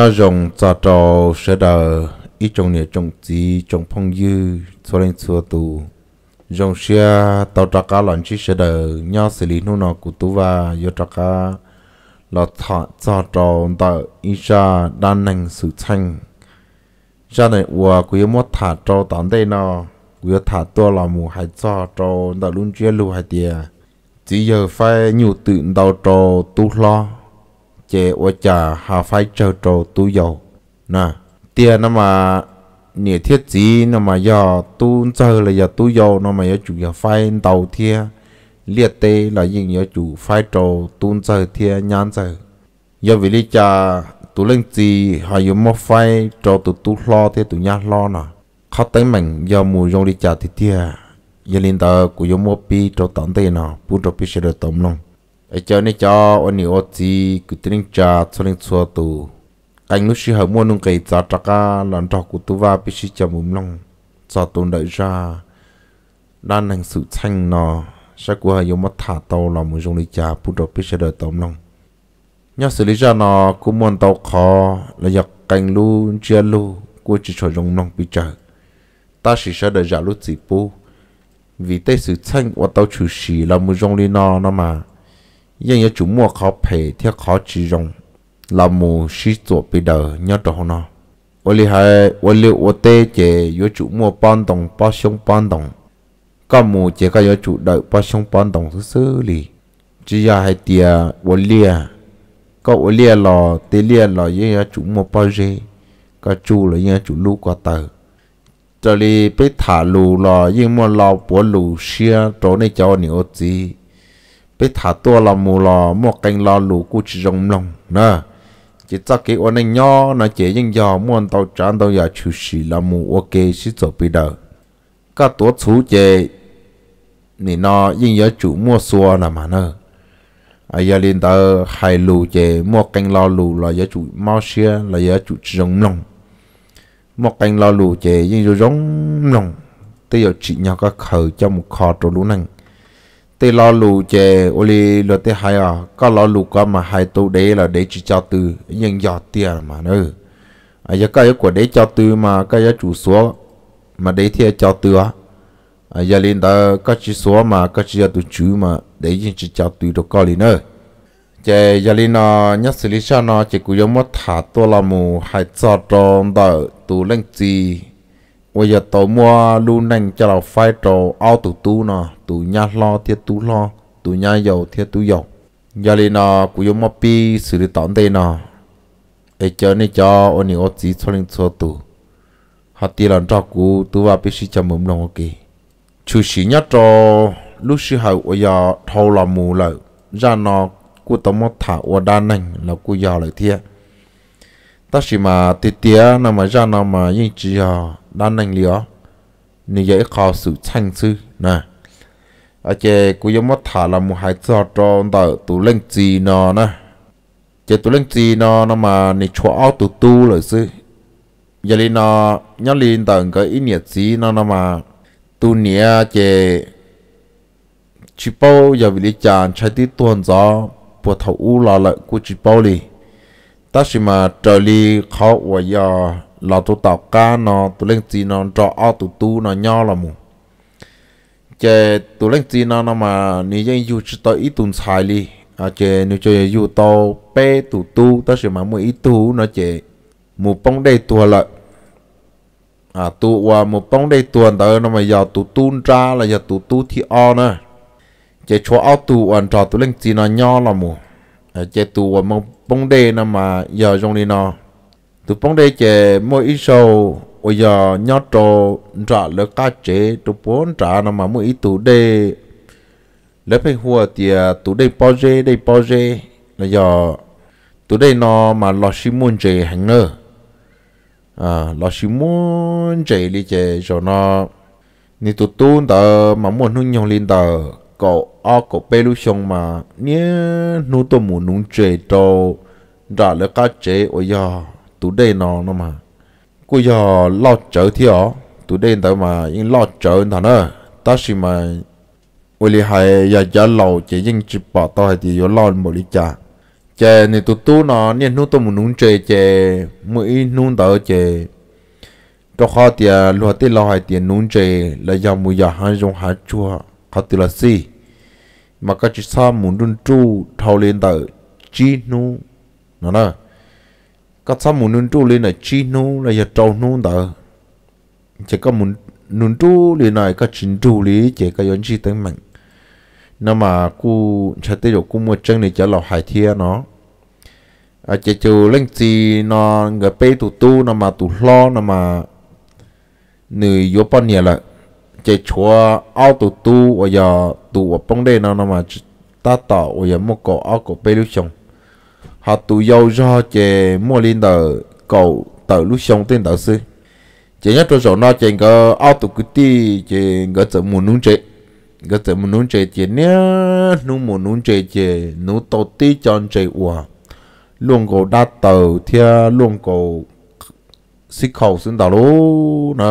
nhớ dùng cho trò sẽ đờ ít trong nhà trong gì trong phong dư cho nên xua tù dùng xe tàu trà cá lợn chỉ sẽ đờ nhớ xử lý nô nọ của tú và do trà cá là thọ cho trò đờ ít ra đan nành sự thanh ra này ủa quý mất thả trò tán đây nọ quý thả tua là mù hay cho trò đờ luôn chia lưu hay tiền chỉ giờ phải nhiều tự đầu trò tu lo chế ô chả hà phải chờ trâu tu dầu nè tiền nó mà nè thiết gì nó mà giờ tu chơi là giờ tu dầu nó mà giờ chủ giờ phải đầu thia liệt tê là những giờ chủ phải trâu tu chơi thia nhàn chơi giờ vì lý cha tu linh gì họ giờ mất phải trâu tu tu lo thế tu nhát lo nè khó tính mình giờ mù rong đi chả thì thia giờ linh tờ của giờ mua pi trâu tổng tê nè bu trâu pi sẽ được tổng lòng ai cho nên cho anh nhiều ô cứ tin cha cho nên xua tu cảnh lúc xí hậu mua nung cây cho trắc cả lần trò cụ tu va biết xí cho mồm long cho tu đợi ra đang hành sự thanh nọ sẽ của hậu mắt thả tàu là một dòng lý cha bút đầu bị xí đợi tàu long nhớ xử lý ra nọ cũng muốn tàu khó là giặc cảnh lu chia lu của chỉ cho dòng long bị chờ ta chỉ sẽ đợi giả lúc chỉ bù vì tây sự thanh và tàu chủ sĩ là một dòng lý nọ nó mà 因也主莫考陪贴考之中，老母是做别的鸟着呢。我厉害，我六我爹姐有主莫帮动帮凶帮动，干母姐个有主的帮凶帮动是 xử 理，只要还爹我练，个我练了，爹练了也要主莫帮热，个主了也主路过头。这里被塔路了，因么老婆路线，找你叫你儿子。bé thả tua là mù lò mua canh lò lù cu chỉ rồng lòng nè chỉ cho cái ôn anh nhỏ nó chỉ những giờ muốn tàu trán tàu giờ chú sĩ là mù ok sĩ chỗ bị đỡ cả tổ chú chế nị nó những giờ chủ mua xua là mà nè ai à, giờ lên tờ hai lù chế mua canh lò lù là giờ chủ mau xia là giờ chủ chỉ rồng lòng mua canh lò lù chế những giờ rong lòng bây giờ chị nhau có khởi cho một kho trộn lũ năng tê lo lù chè ô li lo tê hai à có lo lù có mà hai tô đế là để chỉ cho từ nhưng giọt tiền mà nữa à giờ cái của để cho tư mà cái giờ chủ số mà để thì cho tư á à giờ lên đó có chỉ số mà có chỉ tụ chú mà để chỉ chỉ cho từ được coi nữa chè giờ lên nó à, nhất xử lý sao nó chỉ cứ giống mất thả tôi là mù hai cho trong đó tụ lên gì bây giờ tàu mua lu nành cho là phai trò ao tủ tu nọ tủ nhà lo thiết tu lo tủ nhà dầu thiết tu dầu giờ lên nọ ờ, cũng giống mập pi xử lý tạm đây nọ ấy cho này cho ôn nhiều chỉ cho lên cho tủ họ tiền lần cho cú tu vào biết sĩ cho mồm lòng ok chủ sĩ nhất cho lúc sĩ hậu bây giờ thâu là mù lợi ra nó cú tao mất thả ở đan nành là cú giờ lại thiệt ta chỉ mà tiệt tiệt nằm mà ra nằm mà yên chỉ à, đan nành liễu nên dễ khó sự chanh sư nè ở chè cú giống mất thả là một hai trò trò tờ tủ lên gì nó nè chè tủ lên gì nó nó mà nè chỗ áo tủ tu rồi sư giờ lên nó nhớ lên tờ cái ít nhiệt gì nó nó mà tu nghĩa chè chỉ bao giờ bị lý chàng chạy đi tuần gió bộ thầu u lo lại của chỉ bao liền ta chỉ mà trợ lý khó của giờ là tụ tàu cá nó tụ lên gì nó cho ao tụ tu nó nhau là mù chè tụ lên gì nó nó mà nếu dân yêu chỉ tới ít tuần xài đi à chè nếu chơi yêu tàu pe tụ tu ta chỉ mà mua ít tu nó chè mua bông đây tua lại à tụ qua một bông đây tuần đó nó mà giờ tụ tu ra là giờ tụ tu thì ao nữa chè cho ao tụ ăn trò tụ lên gì nó nhau là mù Ờ, chế tu mong bóng đê nó mà giờ trong đi nó tụ bóng đê chế mỗi ít sâu bây giờ nhớ trò trả lỡ cá chế tụ bốn trả nó mà mỗi ít tụ đê lỡ phải hùa thì à, tụ đê bao dê đê bao dê là giờ tụ đê nó mà lo xí muốn chế hàng nữa à lo xí muốn chế đi chế cho nó ni tụ tu tờ mà muốn hung nhông lên tờ có ở có bé lu xong mà nhé nụ tôi muốn nụ chế đồ đã là cá chế ôi giờ tụ đây nó nó mà cô giờ lo chở thì ó tụ đây tao mà yên lo chở thằng đó ta xí mà ôi li hay giờ giờ lâu chế yên chỉ bỏ tao thì yo lo một lý cha chế nè tụ tụ nó nhé nụ tôi muốn nụ chế chè mỗi nụ tao chế đó khó thì lo thì lo hay thì nụ chế là giờ mua giờ hai dùng hai chua khatila si mà các chị sa muốn đun trụ thao lên tờ chi nu nó nè các sa muốn đun trụ lên là chi nu là giờ trâu nu tờ chỉ có muốn đun trụ lên này các chín trụ lý chỉ cái yon chi tiếng mạnh nhưng mà cô chả thấy được cô mua chân để chả lò hại thia nó à chỉ chú lên gì nó người pe tụ tu nó mà tụ lo nó mà người vô bao nhiêu lại chạy chúa ao tụ tu và giờ tụ ở bông đây nào mà ta tạo và giờ mua cổ ao cổ bê lúc xong họ tụ dâu cho chạy mua lên tờ cầu tờ lúc xong tên tờ sư chạy nhất cho số nó chạy cái ao tụ cứ ti chạy cái chợ mua nung chạy cái chợ mua nung chạy chạy nhé nung mua nung chạy chạy nung tổ ti chọn chạy ủa luôn cổ đa tờ thia luôn cổ xích khẩu xin tàu luôn nè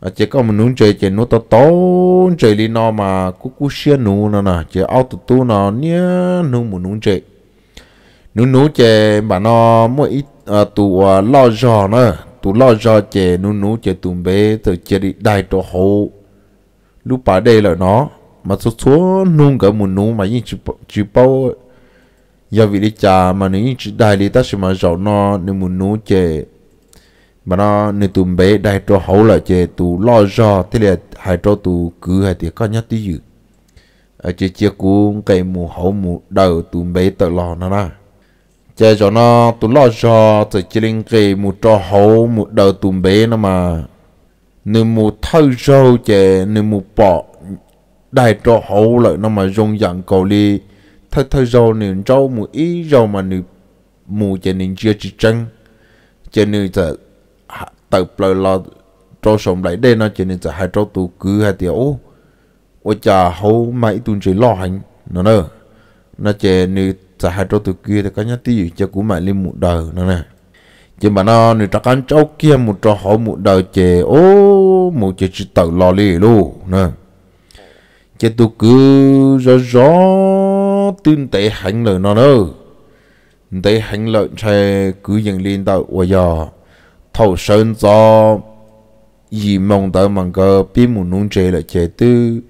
Ờ, chỉ có một nung chơi chỉ nung to to chơi đi nó mà cú cú xia nung nó nè chỉ auto ờ, tụ tu nó nhé nung một nung chơi nung nung chơi mà nó mỗi ít à, tụ lo giò nó tụ lo giò chơi nung nung chơi tụ bé từ chơi đi đại tổ hồ lúc bà đây là nó mà số số nung cả một nung mà như chỉ chỉ bao giờ vì đi chả mà nếu như đại đi ta sẽ mà giàu nó nếu một nung chơi mà nó nên tụi bé đại cho hậu là chè tụ lo do thế là hai cho tụ cứ hai thì có nhớ tí dự ở chè chia cũng cái mù hậu mù đầu tụi bé tự lo nó nè chè cho nó tụ lo do thì chỉ lên cái mù cho hậu mù đầu tụi bé nó mà nếu mù thâu râu chè nếu mù bỏ đại cho hậu lại nó mà dùng dạng cầu đi thâu thâu râu nếu râu mù ý râu mà nếu mù chè nên chưa chỉ chân chè nếu thật tự lo lo cho sống lại đây nó chỉ nên giờ hai trâu tù cứ hai tiểu ô ô chả hấu mãi tuần chỉ lo hành nó nè nó chỉ nên giờ hai trâu tù kia thì có nhất tí cho cú mày lên một đời nó nè chỉ mà nó nên ta ăn cháu kia một trò hấu một đời chỉ ô một chỉ chỉ tờ lo lì luôn nè chỉ tù cứ rõ rõ tin tệ hành lợi nó nè tệ hành lợi sẽ cứ dần lên tàu ô giờ thầu sơn do gì mong tới mong cơ biết muốn nung chế là chế tư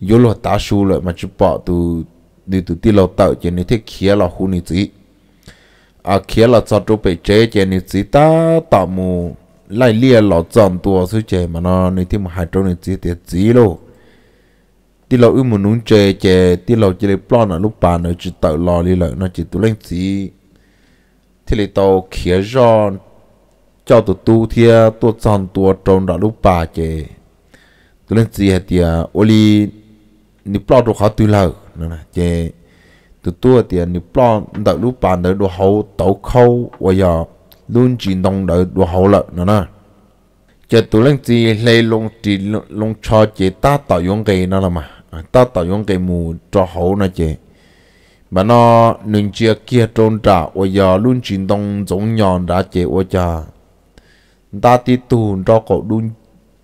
yếu lo tá su lại mà chụp bỏ từ đi từ ti lo tạo chế nên thế khía là khu này gì à khía là cho chỗ bị chế chế nên gì ta tạo mù lại lia lo chọn tua số chế mà nó nên thế mà hai chỗ này gì thì gì lo ti lo ưu muốn nung chế chế ti lo chế plon là lúc bàn nó chỉ tạo lo đi lại nó chỉ tụ lên gì thì lại tàu kia giòn cho tụ tu thia tu son tu tròn đã lúc bà chè tụ lên gì hết tiệt oli nị plot đồ khó tụ lờ nè chè tụ tu tiệt nị plot đã lúc bà đã đồ hậu tẩu khâu và giờ luôn chỉ nông đã đồ hậu lợ nữa nè chè tụ lên gì lấy lông chỉ lông cho chế ta tạo dụng cái nè là mà à, ta tạo dụng cái mù cho hậu nè, chè mà nó nương chia kia trôn trả và giờ luôn chỉ nông giống nhon đã chế và giờ ta ti tu cho cổ đun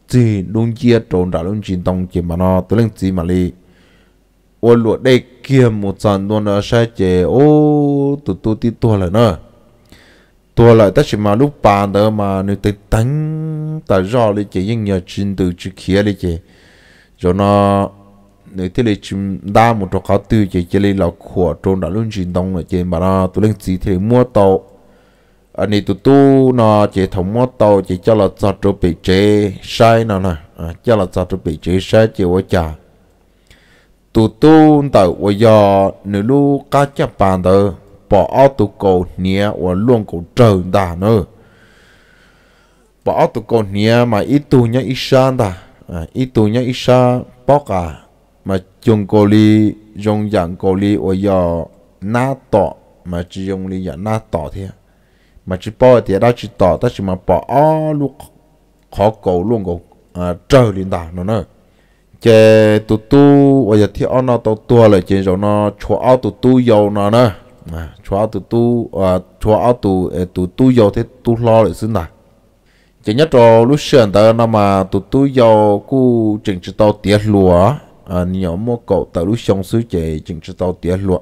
chỉ đun chia trốn ra đun chín tông chỉ mà nó tới lên chỉ mà li ô lụa đây kia một trận luôn là sai chế ô tu tu ti tu lại nữa tu lại tất chỉ mà lúc bàn đó mà nếu tới tánh ta rõ đi chỉ những nhà chín từ chữ kia đi chỉ cho nó nếu thế này chúng ta một trò khó tư chỉ chỉ lấy lọc của trốn ra đun chín tông là chỉ mà nó tới lên chỉ thì mua tàu anh đi tụ tu nó chỉ thống mót tàu chỉ cho là sao trụ bị chế sai nó nè à, cho là sao trụ bị chế sai chỉ quá chả tụ tu tàu quá giờ nửa lu cá chép bàn tờ bỏ ao tụ cầu nia và luôn cầu trời ta nữa bỏ tụ cầu nia mà ít tu nhá ít sa ta à, ít tu nhá ít sa bỏ cả à. mà dùng cầu li dùng dạng cầu li và giờ na tọ mà chỉ dùng li dạng na tọ thế mà chỉ bỏ thì đó chỉ tỏ ta chỉ mà bỏ ó lúc khó cầu luôn cầu à, trời lên đà nó nữa chè tụ tu bây giờ thì ông nó tàu tua lại chỉ rồi nó chua áo tụ tu dầu nó nữa à, chua áo tụ tu à, chua áo tụ tụ tu dầu thế tu lo lại xin nào chỉ nhất rồi lúc sườn ta nó mà tụ tu dầu cu chừng chỉ tao tiệt lúa à nhiều mua cậu tao lúc xong xứ chè chừng chỉ tao tiệt lúa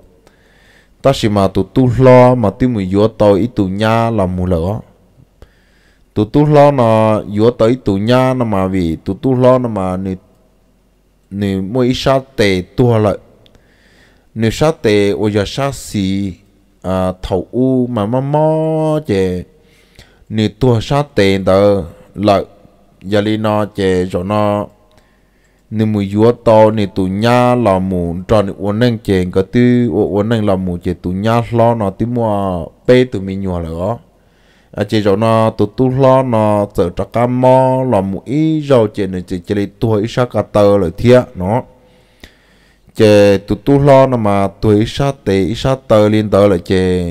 ta chỉ mà tụ tu lo mà tiêu mùi yếu tàu ít tụ nha là mù lỡ tụ tu lo nó yếu tàu ít tụ nha nó mà vì tụ tu lo nó mà nè nè mỗi sa tệ tua lại nè sa tệ ôi giờ sa xì à thầu u mà mà mò chè nè tua sa tệ đó lợi giờ đi nó chè rồi nó nếu mà yếu to thì tụ nhá là mù cho nên uốn nâng chèn có tư uốn nâng là mù chè tụ nhá lo nó tí mua bê tụ mình nhỏ lỡ à chè rồi nó tụ tu lo nó sợ trắc cá mò là mù ý rồi chè nè chè chè lấy tuổi ít sắc cá tơ thiệt nó chè tụ tu lo nó mà tuổi ít sắc tệ ít sắc tơ liên tơ là chè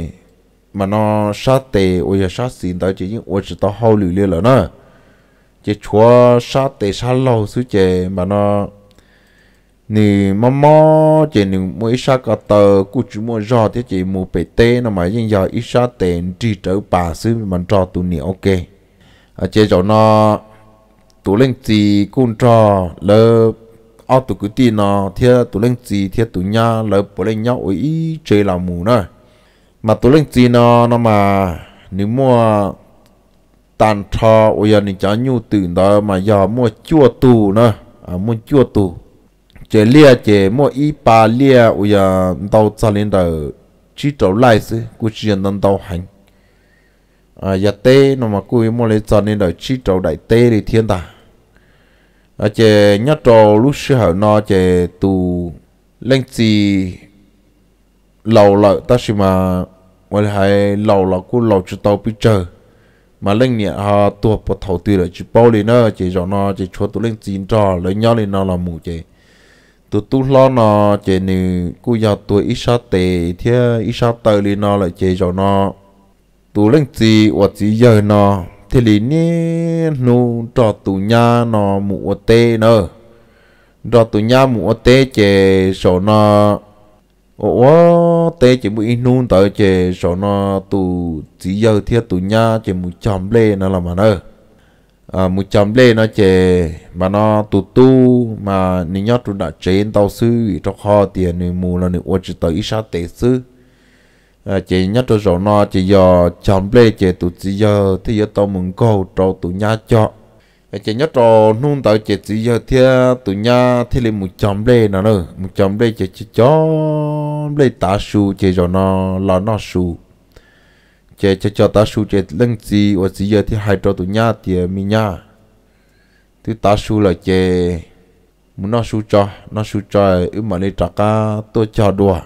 mà nó sắc tệ ôi giờ sắc xin tơ chỉ những ôi chỉ tao hao lưu liên là nữa chế chúa sát tế sát lâu xứ chế mà nó nì mò mò chế nì mua ít sa cả tờ cú chú mua giò thế chế mua bể tê nó mà nhưng giờ ít sát tế đi trở bà xứ mà cho tụ nì ok à chế chỗ nó tụ linh gì cũng cho lỡ ao tụ cứ tin nó thế tụ linh gì thế tụ nha lỡ bỏ linh nhau ấy chế là mù nữa mà tụ linh gì nó nó mà nếu mua tàn thọ ôi giờ nên cho nhu từ đó mà giờ mua chua tù nữa à, mua chua tù chế lia chế mua y ba lia ôi giờ đâu cho lên đầu chỉ trâu lại chứ cứ chỉ nên đâu hành à giờ tê nó mà cứ mua lấy cho nên đầu chỉ trâu đại tê thì thiên ta à chế nhát trâu lúc xưa hậu nó chế tù lên gì lầu lợi ta chỉ mà ngoài hay lầu là cứ lầu chữ tàu biết chơi mà linh nhẹ họ tua bột thầu tươi rồi chỉ bao lên nó chỉ cho nó chỉ cho tụi linh chín trò lấy nhau lên nó là mù chỉ tụi tu lo nó chỉ nữ cứ giáo tụi ít sao tệ thì ít sao tờ lên nó lại chỉ cho nó tụi linh chỉ hoặc chỉ giờ nó thì linh nè nụ trò tụi nhà nó mù tê nó trò tụi nhà mù tê chỉ cho nó ủa tê chỉ bị nuôn tới chè cho nó tụ chỉ giờ thiết tụ nha chè một chấm lê nó là mà nơ à một chấm lê nó chè mà nó tụ tu mà nên nhớ tụ đã trên tao sư cho kho tiền nên mù là nên chỉ tới ít sao tệ sư à chè nhất tụ cho nó chè giờ chấm lê chè tụ chỉ giờ thì giờ tao mừng cầu cho tụ nha cho và chỉ nhớ trò nung tạo chỉ chỉ giờ thia tụi nha thì lên một trăm lê nó nữa một trăm lê chỉ chỉ cho lê tá su chỉ cho nó là nó su chỉ chỉ cho tá su chỉ lưng gì và chỉ giờ thì hai trò tụi nha thì mi nha thì tá su là chỉ muốn nó su cho nó su cho ư mà lấy trả cả tôi cho đùa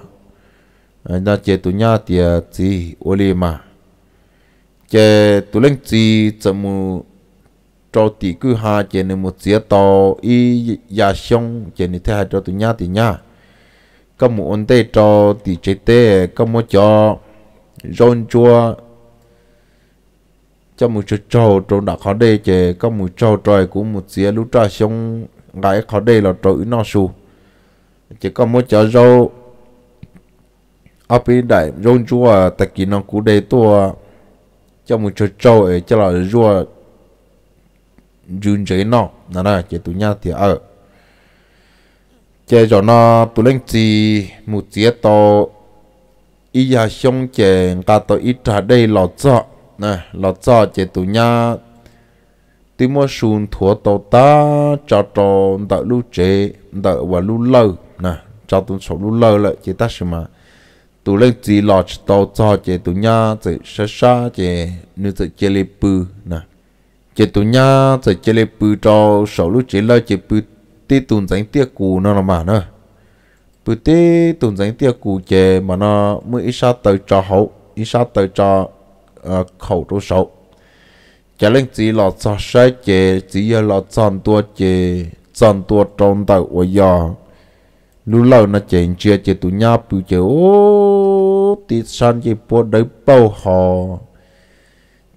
ta ờ, chỉ tụi nha thì chỉ ô li mà chỉ tụi lưng gì mu cho tỷ cứ ha, chế nên một dĩa to y ya xong chế nên thế hai cho tụi nhá thì nhá có một ôn tê cho tỷ chế tê có một cho rôn chua cho một chút trâu trâu đã khó đê chế có một trâu trời cũng một dĩa lúc trà xong gái khó đê là trâu nó xù chỉ có một cho râu áp đại rôn chua tại kỳ nó cú đê tua cho một chút trâu ấy cho là rua run chế nó nó là chế tụi nhau thì ở chế cho nó tụi lên gì một chế to ý ya xong chế cả to ít trả đây lọ cho nè lọ cho chế tụi nhau tụi mua sùn thua tàu ta cho cho đợi lũ chế đợi và lũ lâu nè cho tụi sổ lũ lâu lại chế ta xem mà tụi lên gì lọ cho tàu cho chế tụi nhau chế sa sa chế như chế chế bự nè chỉ tụ nhá sẽ chỉ lên bự trò sầu lúc chỉ lại chỉ bự tê tuần dành tiếc cù nó là mà nữa bự tê tuần dành tiếc cù chè mà nó mới ít sao tới cho hậu ít sao tới cho à, khẩu trâu sầu chả lên chỉ là cho sai chè chỉ giờ lo chọn tua chè chọn tua trong tàu của giờ lúc lâu nó chèn chia chè tụ nhá bự chè ô tít san chè bùa đấy bao họ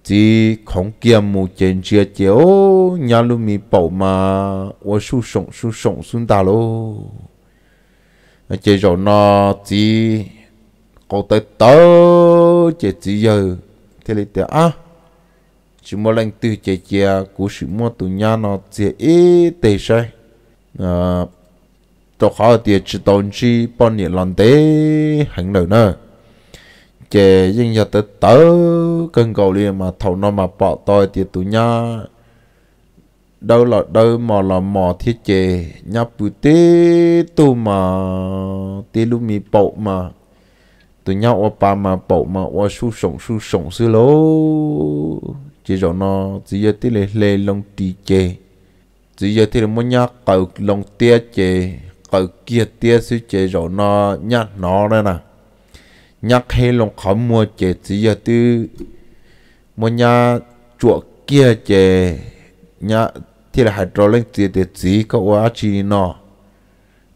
chỉ không kiếm một chuyện chia chia ô nhà lu mi bảo mà ô su sống su sống sun ta lô chỉ rồi nó chỉ có tới tớ chỉ chỉ giờ thế là thế à chỉ một lần từ chế chia của sự mua tụ nhà nó chế ít tệ sai à ờ, tôi khó thì chỉ tồn chỉ bao nhiêu lần thế hẳn rồi nữa chè nhưng giờ tới tớ cân cầu liền mà thầu nó mà bỏ tôi thì tụi nha đâu là đâu mà là mò thiết chè nhá bự tê tu mà tê lu mi bộ mà tụi nhá ô ba mà bộ mà ô su sống su sống sư lô chỉ rồi nó chỉ giờ tê lê lê lông tì chè chỉ giờ tê là muốn nhá cầu lông tia chè cầu kia tia sư chè rồi nó nhá nó đây nè nhắc hay lòng khó mua chế chỉ giờ tư mua nhà chuộc kia chế nhà thì là hạt trò lên chế để chỉ có quá chi nó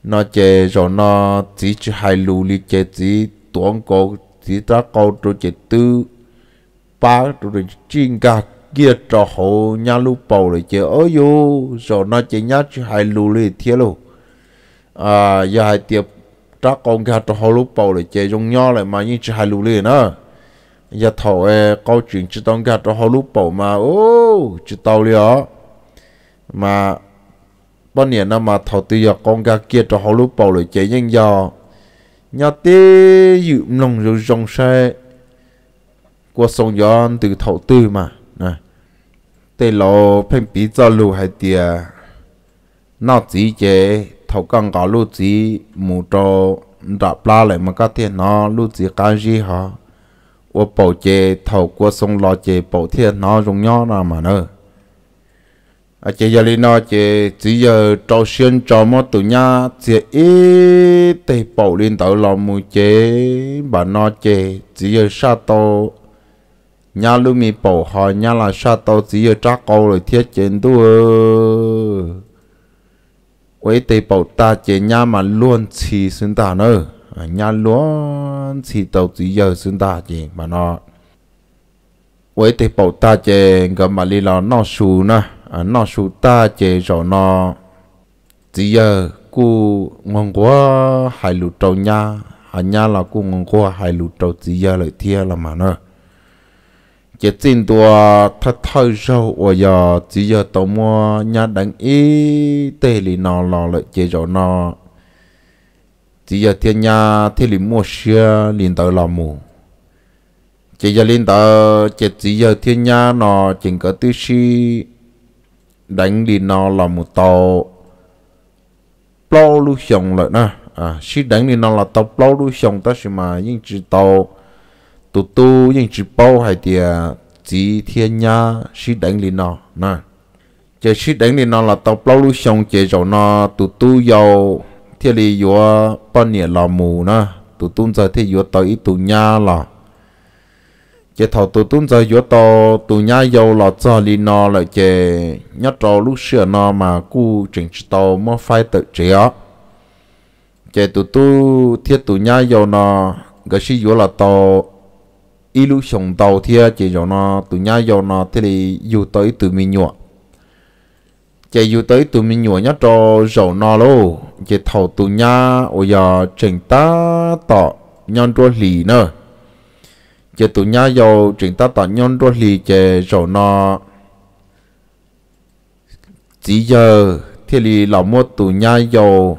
nó chế rồi nó chỉ chỉ hai lưu li chế chỉ tuấn cổ chỉ ta câu trụ chế tư ba trụ chuyên cả kia trò hộ nhà lưu bầu rồi chế ơi yo rồi nó chế nhà chỉ hai lưu li thiệt luôn à giờ hai tiệp ta còn cái hạt hồ lúa bầu để chế dùng nhau lại mà những chỉ hai lũ liền á giờ thầu e câu chuyện chỉ tông cái hạt hồ lúa bầu mà ô chỉ tàu liền mà bao nhiêu năm mà thầu tự giờ con gà kia cho hồ lúa bầu để chế nhanh giờ nhà tê dự nông rồi rong xe qua sông gió từ thầu tư mà nè tê lộ phim bí cho lù hai tia nào chỉ chế thầu con có lu chỉ mù trò đã pla lại mà có thiên nó lu chỉ cái gì hả ô bảo chế thầu qua sông lo chế bảo thiên nó dùng nhau là mà nữa à chế giờ lên nó chế chỉ giờ trâu xuyên trâu mà tự nhá chế ít thì bảo lên tàu lòng mù chế bà nó chế chỉ giờ sa tô nhà lu mi bảo họ nhà là sa tô chỉ giờ trắc câu rồi thiết chế đua với tế bảo ta chế nhà mà luôn chỉ sinh ta nữa nhà luôn chỉ tàu chỉ giờ sinh ta chỉ mà nó với tế bảo ta chế cái mà đi là nó su nè à, nó su ta chế rồi nó chỉ giờ cô ngon quá hai lụt trâu nhà nhà là cô ngon quá hai lụt trâu chỉ giờ lại thiệt là mà nữa chỉ tin đùa thật thơi râu ở giờ chỉ giờ tao mua nhà đánh ý tê lì nò lò lại chỉ rồi nò chỉ giờ thiên nhà thiên lì mua xưa liền tới lò mù chỉ giờ liền tới chỉ chỉ giờ thiên nhà nò chỉnh có tư si đánh lì nò lò mù tàu bao lưu xong lại nè à si đánh lì nò là tàu bao lưu xong ta xí mà nhưng chỉ tàu tu tụ những chỉ bao hay tiề à, chỉ thiên nha sĩ đánh lên nó nè chỉ sĩ đánh lên nó là tao bao lúc xong chế rồi nó tu tụ vào thiên lý vừa bao nhiêu là mù nè tu tu giờ thì vừa tao ít tu nha là chỉ thầu tu tu giờ vừa tới tu nha vào là cho lên nó là chỉ nhất trò lúc xưa nó mà cú chỉnh tao mà phải tự chế á chỉ tụ tu thiết tu nha giàu nó cái gì vừa là tao ý sống tàu thì chỉ cho nó tụi nhá cho nó thế thì dù tới từ mình nhọ chỉ dù tới từ mình nhọ nhá cho rầu nó lô chỉ thầu tụi nhá ôi giờ chỉnh ta tọ nhon cho lì nữa chỉ tụi nhá dầu chỉnh ta tọ nhon cho lì chỉ rầu nó chỉ giờ thế thì là mua tụi nhá dầu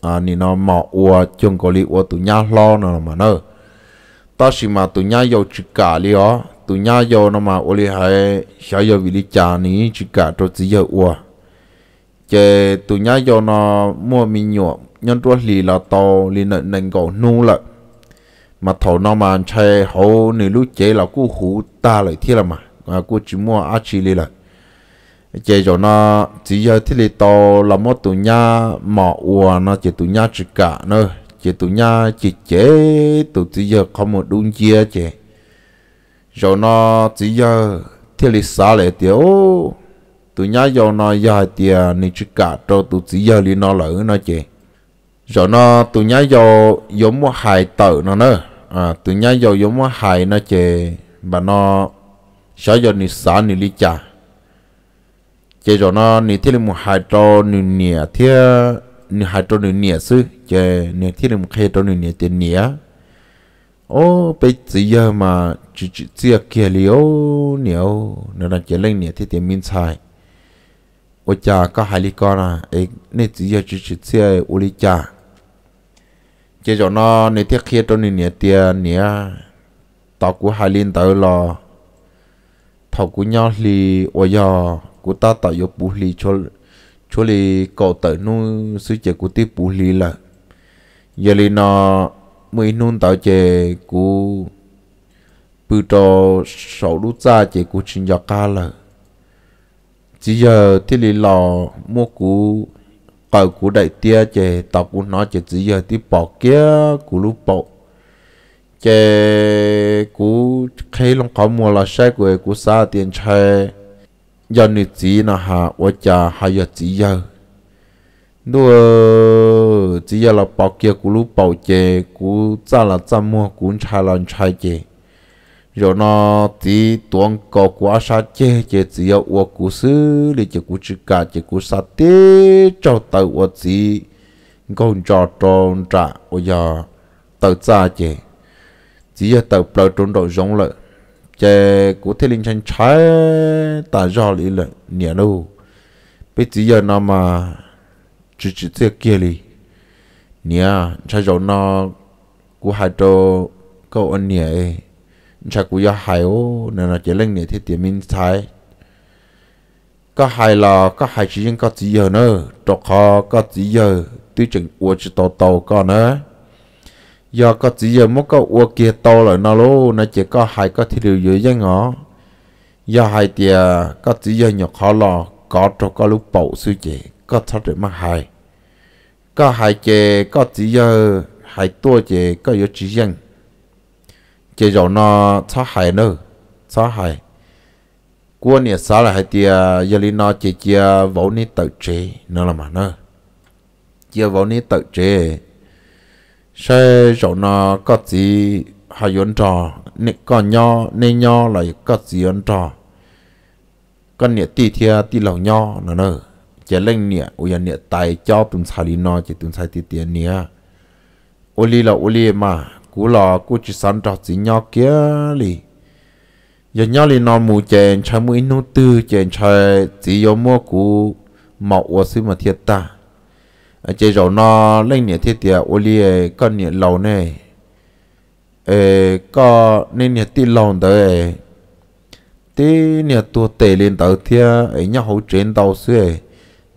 à nị nó mỏ ua chung có lì ua tụi nhá lo nữa mà nữa ta chỉ mà tụi nhau yêu chỉ cả đi ó tụi nhau yêu nó mà ô li hay sao yêu vì lý cha ní chỉ cả cho chỉ yêu ua chế tụi nhau yêu nó mua mình nhọ nhân tuốt lì là to lì nợ nành cổ nu lợ mà thầu nó mà chơi hậu nửa lúc chế là cú hú ta lại thiệt là mà à cú chỉ mua á chỉ lì lợ chế cho nó chỉ yêu thế là to là một tụi nhau mỏ ua nó chế tụi nhau chỉ cả nữa chế tụi nhà chế chế tụi tự giờ không một đúng chia chế rồi nó tự giờ thế là xa lệ tiểu tụi nhá giờ nó giờ tiền nên chỉ cả cho tụi tự giờ đi nó lỡ nó chế rồi nó tụi nhá giờ giống một hài tử nó nữa à tụ nhà giờ giống một hài nó chế bà nó sợ giờ ni xa ni lý cha chế rồi nó ni thế là một hài trò ni nhẹ thế hai trâu nửa nè sư chè nè thiết nằm khe trâu nửa nè tiền nè ô bây giờ mà chỉ chỉ chia kia liếu nhiều nó đang chè lên nè thiết tiền minh sai ô cha có hai lý con à ấy nè chỉ giờ chỉ chỉ chia ô lý cha chè cho nó nè thiết khe trâu nửa nè tiền nè tao của hai liên tới lo thầu của nhau thì ô giờ của ta tạo dục bù lì cho chỗ lì cậu tự nu sư chế của tiếp bù lì là giờ lì nó mới nôn tạo chế của bự trò sầu đút ra chế của trình giặc ca là chỉ giờ thì lì lò mua cú cậu cú đại tia chế tạo của nó chế chỉ giờ thì bỏ kia của lúc bỏ chế của khi lòng có mua là sai của cú xa tiền chơi giờ nữ chỉ nó hạ và cha hai giờ chỉ giờ đua chỉ giờ là bảo kia của lú bảo chè cú cha là cha mua cú trai là trai chè rồi nó tí toàn cò của á sa chê chỉ ở uo cú sư để chê cú chữ cả chê cú sa tê cho tàu uo chỉ con trò tròn trả uo giờ tàu cha chê chỉ ở tàu bờ trốn độ giống lợi chế của thế linh chân trái ta do lý luận nhẹ đâu bây giờ nó mà chỉ chỉ thế kia đi nhà cha cháu nó của hai trâu câu anh nhẹ trái của nhà hai ô nên là chế lên nhẹ thế tiền mình trái, có hai là có hai chỉ riêng có chỉ giờ nữa trọc họ có chỉ giờ tư chừng uống chỉ tàu tàu con nữa giờ có chỉ giờ mất có uo kia to rồi nó lô nó chỉ có hai có thi điều dưới ngõ giờ hai tia có chỉ giờ nhọc khó lo, có cho có lúc bầu sư chị có thoát được mà hai có hai chị có chỉ giờ hai tua chị có yếu chỉ dân chị rồi nó thoát hai nữa thoát hai của nhà xã là hai tia giờ đi nó chị chia vỗ ní tự chế nó là mà nó chia vỗ ní tự chế sẽ rổ nó có gì hay yến trò nị con nho nị nho là có gì yến trò con nịa tì thia tì lầu nho nó nơ chỉ lên nịa ôi giờ à, tài cho tụm xài lý nó chỉ tụm xài tì tiền nịa ôi li là ôi li mà cú lò cú chỉ sẵn trò gì nho kia li giờ nho li nó mù chèn chơi mũi nô tư chèn chơi chỉ yêu mua cú mọc ô xí mà thiệt ta À, chế rồi nó lên nhà thiết tiệt ô li con nhà lâu này ờ có nên nhà ti lầu tới tí nhà tua tệ lên tới thia ấy nhau hỗ trợ tàu xưa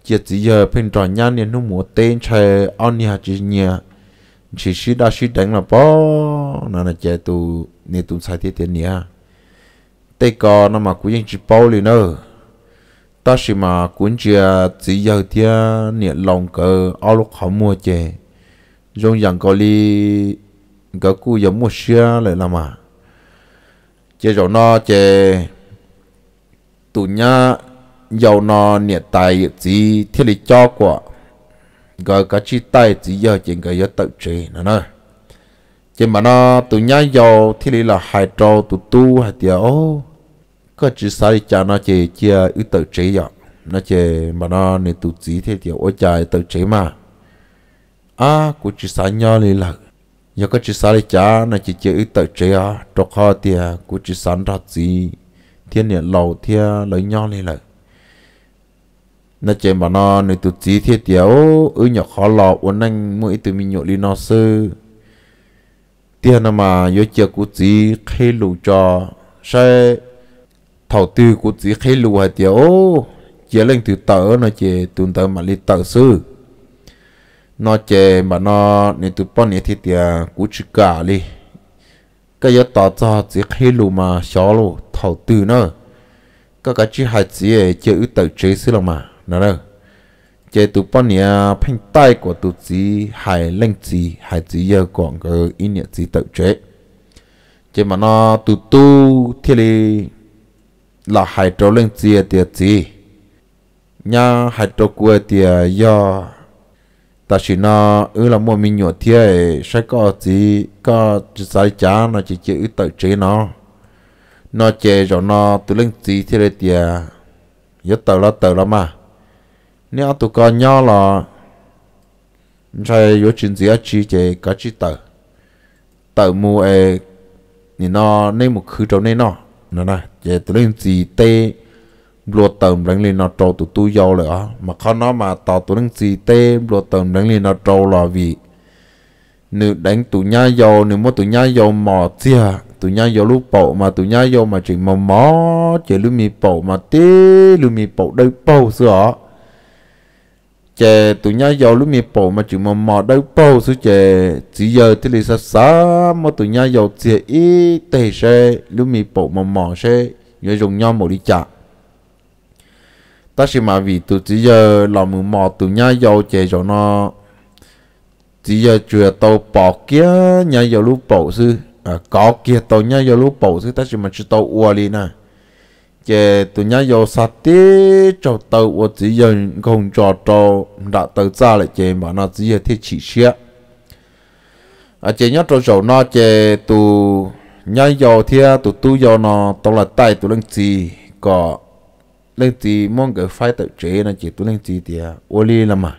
chỉ chỉ giờ phim trò nhà nhà nó mua tên chơi ăn nhà chỉ nhà chỉ xí đa xí đánh là bỏ, nó là chế tu nên tu sai thiết tiệt nhà tê có nó mà cũng chỉ bao liền nữa ta chỉ mà cuốn chia chỉ giờ tia niệm lòng cờ ao lúc họ mua chè dùng dạng có li có cu giống mua xia lại làm à chè rồi nó chè tụ nhá dầu nó niệm tài chỉ thiết lý cho quả gọi cái chi tay chỉ giờ chỉ gọi giờ tự chế nữa nè chỉ mà nó tụ nhá dầu thiết lý là hai trâu tụ tu hai tiều có chỉ sai cha nó chỉ chia ít tờ chế vậy nó chỉ mà nó nên tụ chỉ thế thì ôi cha tờ chế mà à cũng chỉ sai nhau này là giờ có chỉ sai cha nó chỉ chia ít tờ chế à trong kho thì cũng chỉ sẵn ra gì thiên nhiên lâu thì lấy nhau này là nó chỉ mà nó nên tụ chỉ thế thì ô ở khó lò uốn anh mỗi từ mình nhậu đi nó sư tiền mà giờ chia cú chỉ khai lù cho sai thầu tư của chỉ khai lùa thì ô chỉ lên từ tờ nó chỉ tuần tờ mà lên tờ sư nó chỉ mà nó nên từ bao nhiêu thì thì của chỉ cả đi cái giờ tờ cho chỉ khai lùa mà xóa lù thầu tư nữa các cái chỉ hai chỉ chỉ ưu tờ chế sư là mà nó đâu chế tụ bao nhiêu à, phanh tay của tụ chỉ hai lên chỉ hai chỉ yêu còn cái ý niệm chỉ tờ chế chế mà nó tụ tu thì là hai trâu lên chia tiệt gì nhà hai trâu quê tiệt do ta chỉ nó ư là mua mình nhổ thiê sẽ có gì có giải trả nó chỉ chữ tự chế nó nó chế rồi nó tự lên chi thế đấy tiệt giờ tờ là tờ là mà nếu tụi con nhau là sai yếu chuyện gì ở chỉ chế cái chỉ tự, tự mua ấy thì nó nên một khứ trâu nên nó nó nè giờ tụi linh gì tê luộc tôm đánh lên nó trâu tụi tôi giàu rồi á mà khó nó mà tao tụi linh gì tê luộc tôm đánh lên nó trâu là vì nếu đánh tụi nhá giàu nếu mà tụi nhá giàu mò chia tụi nhá giàu lúc bộ mà tụi nhá giàu mà chỉ mò mò chỉ lúc mi bộ mà tê lúc mi bộ đây bộ xưa chè tụi nhau giàu lúc mi bộ mà chịu mà mò đâu bộ số chè chỉ giờ thì lì sa sa mà tụi nhau giàu chè ít tệ xe lúc mi bộ mà mò xe nhớ dùng nhau một đi chả ta chỉ mà vì tụi chỉ giờ làm mù mò tụi nhau giàu chè cho nó chỉ giờ chùa tàu bỏ kia nhau giàu lúc bộ sư à có kia tàu nhau giàu lúc bộ sư ta chỉ mà chỉ tàu uo đi nè chế tụi nhá yêu sát tế cho tàu của chỉ dân không cho cho đã tàu xa lại chế mà nó chỉ là thiết chỉ xế, à chế nhá trâu dầu nó chế tụi nhá yêu thia tụi tu yêu nó tao là tay tụi lên gì có lên gì mong cái phai tự chế nó chế tụi lên gì thì ô li là mà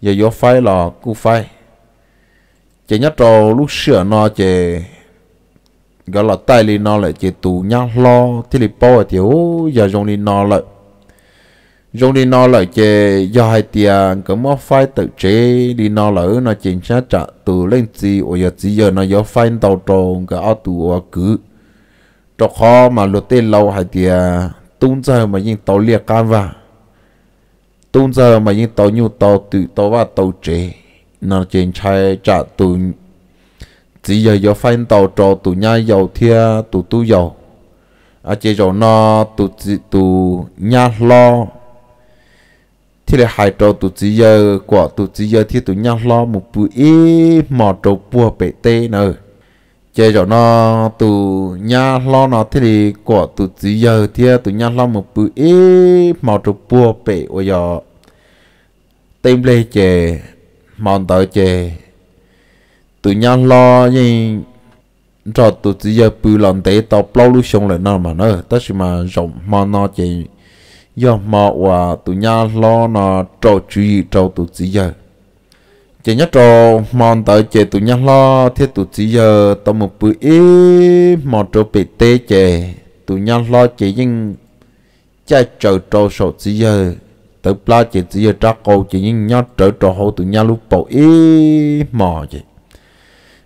giờ gió phai là cú phai chế nhá trâu lúc xưa nó chế gọi là tay li nó lại chỉ tù nhá lo thì li po thì ô giờ dùng li nó lại dùng li nó lại chỉ giờ hai tiền cứ mất phai tự chế li nó lỡ nó chỉ sát trả tù lên gì ở giờ chỉ giờ nó giờ phai tàu tròn cái ao tù ở cứ cho khó mà lột tên lâu hai tiền tung giờ mà nhìn tàu liệt can và tung giờ mà nhìn tàu nhu tàu tự tàu và tàu chế nó chỉ chạy trả tù chỉ giờ giờ phải tàu cho tụ nhai dầu thia tụ tu dầu à chỉ dầu nó tụ chỉ tụ nhá lo thì là hai trò tụ chỉ giờ quả tụ chỉ giờ thì tụ nhá lo một bữa ít mà trò bùa bể tê nữa chỉ dầu nó tụ nhá lo nó thì là quả tụ chỉ giờ thì tụ nhá lo một bữa ít mà trò bùa bể ôi giờ tên lê chè mòn tờ chè tụi nhau lo gì cho tụi chỉ giờ bự lòng tế tao bao lúc xong lại nó mà nó tất nhiên mà rộng mà nó chỉ do mà và tụi nhau lo nó trò chú ý cho tụi chỉ giờ chỉ nhớ trò mòn tới chỉ tụi nhau lo thế tụi chỉ giờ tao một bự ý mà trò bị tê chỉ tụi nhau lo chỉ nhưng cha chờ trò sổ chỉ giờ tụi la chỉ chỉ giờ trắc câu chỉ nhưng nhớ trở trò hậu tụi nhau lúc bầu ý mò vậy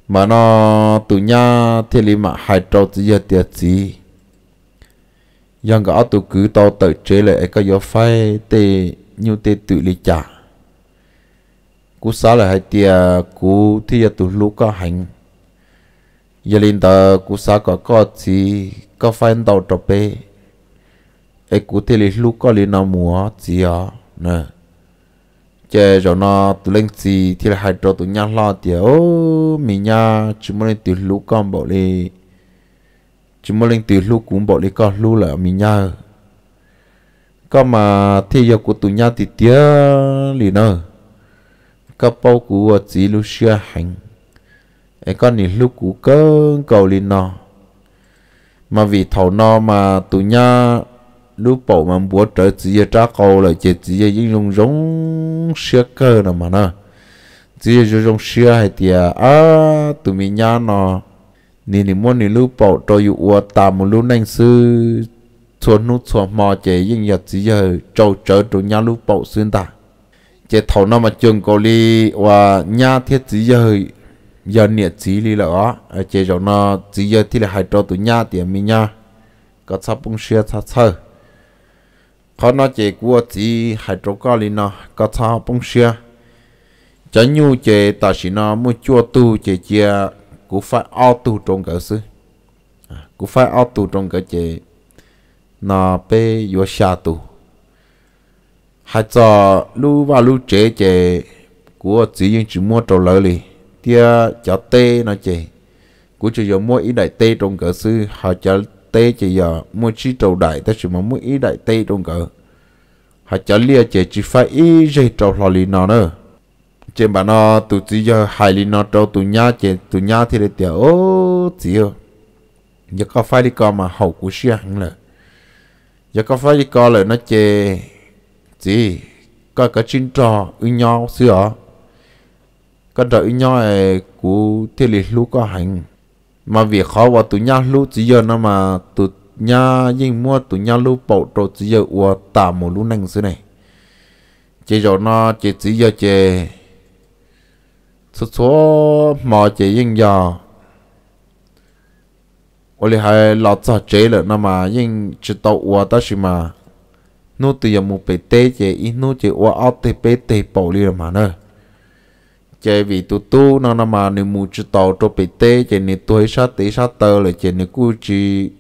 mà nó tụ nhà thì lì mà hai trâu chỉ giờ tiệt gì dân gõ tụ cứ tao tự chế lại cái gió phai tê như tê tự lì trả cú xá lại hai tia cú thì giờ tụ lú có hành giờ lên tờ cú xá có có gì có phai tao trò bê ấy cú thì lì lũ có lì nào mùa gì à nè chế rồi nó tụi lên gì thì là hai trò tụi nhau lo thì ô mình nha chỉ muốn lên từ lũ con bỏ đi chỉ muốn lên từ lũ cũng bỏ đi con lũ là mình nha có mà thi giờ của tụi nhau thì tía lì nơ có bao của chỉ lũ xưa hành ấy con này lũ của cơ cầu lì nọ mà vì thầu nó mà tụi nhau lúc bộ mà bố trở chỉ giờ trả câu là chỉ chỉ giờ những dùng giống xe cơ là mà nè chỉ giờ dùng xe hay thì à tụi mình nhá nó nì nì muốn nì lúc bộ tôi dụ ua ta một lúc nành sư chuẩn nút chuẩn mò chỉ những giờ chỉ giờ trâu trở tụi nhá lúc bộ xuyên ta chỉ thầu nó mà trường cầu đi và nhá thiết chỉ giờ giờ niệm chỉ đi là à, chỉ rồi nó chỉ giờ thì là hai trâu tụi nhá thì mình nhá có sắp bung xe sắp sơ khó nó chỉ của chỉ hai chỗ có lý nó có thao bông xia chả nhu chế ta chỉ nó mua chua tu chế chia cũng phải ao tu trong cái sư à, cũng phải ao tu trong cái, chế nó bê vô xa tu hai cho lu và lu chế chế của chỉ những chỉ mua trâu lỡ lì tia chả tê nó chế cũng chỉ mua ít đại tê trong cái sư họ chả tê chỉ giờ mua chi trâu đại ta chỉ mà mua ý đại tê trong cỡ hạt cho lia chỉ chỉ phải ý dây trâu lò lì nó nữa trên bà nó tụ chỉ giờ hai lì nó trâu tụ nhá chỉ tụ nhá thì để tiệt ô chỉ ơ giờ có phải đi coi mà hậu của xe hẳn là giờ có phải đi coi là nó chỉ gì coi cái chuyện trò ư nhau xưa có đợi nhau của thiên lý lúc có hành mà việc khó và tụi nhau lúc chỉ giờ nó mà tụi nhau nhưng mua tụi nhau lúc bộ trộn chỉ giờ ua tả một lúc năng xứ này chỉ rồi nó chỉ chỉ giờ chỉ số số mà chỉ nhưng giờ ôi là hai lão cho chế là nó mà nhưng chỉ tàu ua đó xí mà nô tự giờ một bể tê chỉ ít nô chỉ ua áo tê bể tê bộ liền mà nữa chế vì tu tu nó nó mà nếu mu chú tàu cho bị tê chế nếu tu hết sát tí sát tơ là chế nếu cứ chỉ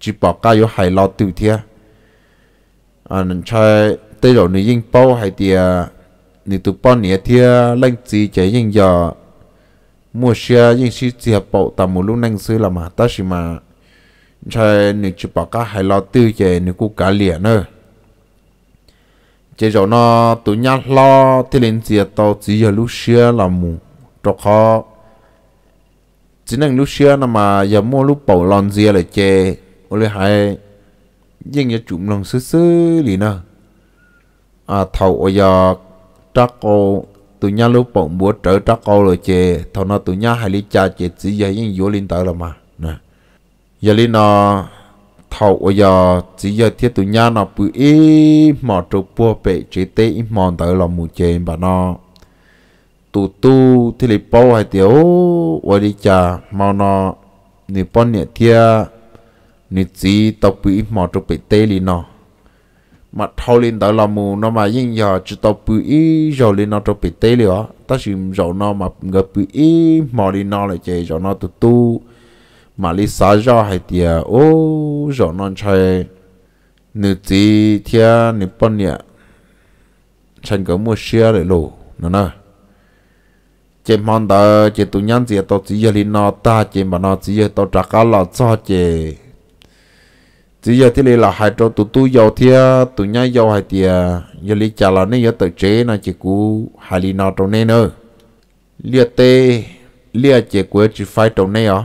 chỉ bỏ cái yếu hài lo tu thia à nên chơi tê rồi nếu yên bao hay thì nếu tu bao nè thia lên chỉ chế yên giờ mua xe yên xí gì bảo tạm một lúc năng sử là mà ta xí mà chơi nếu chỉ bỏ cái hài lo tu chế nếu cứ cả liền nữa chế rồi nó tụi nhá lo thì lên chia tàu chỉ giờ lúc xưa là mù cho khó chỉ nên lúc xưa là mà giờ mua lúc bầu lon gì là chê ô lê hai nhưng giờ chụm lòng xứ xứ gì nè à thầu ở giờ trắc cô tụi nhá lúc bầu búa trở trắc cô là chê thầu nó tụi nhá hai lý cha chê chỉ giờ nhưng vô lên tới là mà nè giờ lên nó thầu bây giờ chỉ giờ thiết tụi nhà nó bự ý mỏ trục bùa bể chế tê ý mòn tới là mù chê bà nó tụ tu thì lì bao hai tiểu và đi chà mau nó nì bọn nhẹ thia nì chỉ tao bự ý mỏ trục bể tê lì nó mà thâu lên tới là mù nó mà yên giờ chỉ tao bự ý rồi lên nó trục bể tê lì ó ta chỉ rồi nó mà ngờ bự ý mỏ đi nó lại chê rồi nó tụ tu mà lý xã do hay tiề ô rõ non chơi nữ tí thia nữ bọn nhẹ chẳng có mua xe để lù nó nè chế mong tờ chế tụ nhắn gì tao chỉ giờ đi nó ta chế mà nó chỉ giờ tao trả cá lọ cho chế chỉ giờ thì là hai trâu tụ tụ giàu thia tụ nhắn giàu hai tiề giờ lý trả là nên giờ tự chế nó chỉ cú hai lý nó trâu nên nữa liệt tê liệt chế quê chỉ phải trâu nên ạ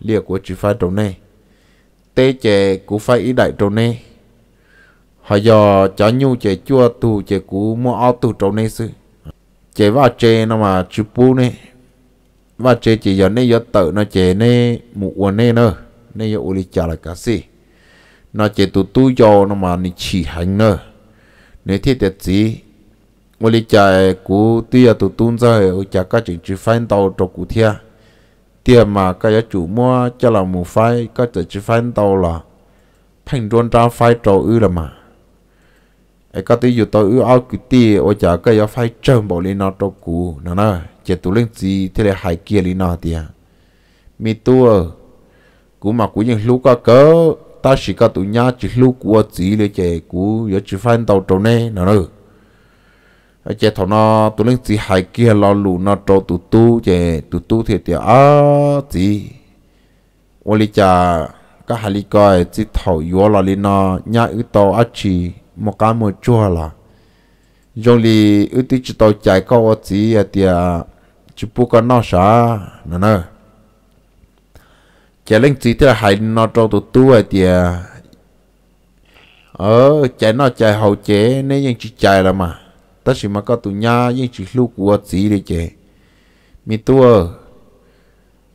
lia của chỉ phải trâu nê tê chè cũng phải ý đại trâu nê họ giờ cho nhu chè chua tu chè cú mua ao tu trâu nê sư chè vào chè nó mà chụp bu nê và chè chỉ giờ nê giờ tự nó chè nê mụ quần nê nơ nê giờ uli chả là cá gì nó chè tu tu do nó mà nị chỉ hành nơ nếu thiết tiệt gì uli chả cũ tuy giờ tu tuôn ra ở chả các chuyện chỉ phải tàu trâu cụ thiệt tiền mà cái chủ mua cho là một phái có tự chỉ phái tàu là thành trôn ra phái trầu ư là mà ai có tí dụ ư ao cứ tì ô chả cái giá phái trầm bảo lên nó trâu nè chỉ tụ lên gì thế là hai kia lên nó tiền à. mi tua cũng mà cũng những lúc có cớ ta chỉ có tụ nhá chỉ lúc của chỉ là chè của giá chỉ phái tàu trâu nè nó chế thằng nó tụi lên chỉ hai kia lo lù nó trâu tụ tu chế tụ tu thì thì á gì ô lý cha các hà lý coi chỉ thầu yếu là lý nó nhá ư tàu á chỉ một cái một chua là dùng lý ư tí chỉ tàu chạy câu á chỉ à tiệt, chụp bút cái nó sa nè nè chế lên chỉ thì hai nó trâu tụ tu à thì à ờ chạy nó chạy hậu chế chỉ chạy là mà ta chỉ mà có tụ nhà nhưng chỉ lưu của chị đi chơi, mi tua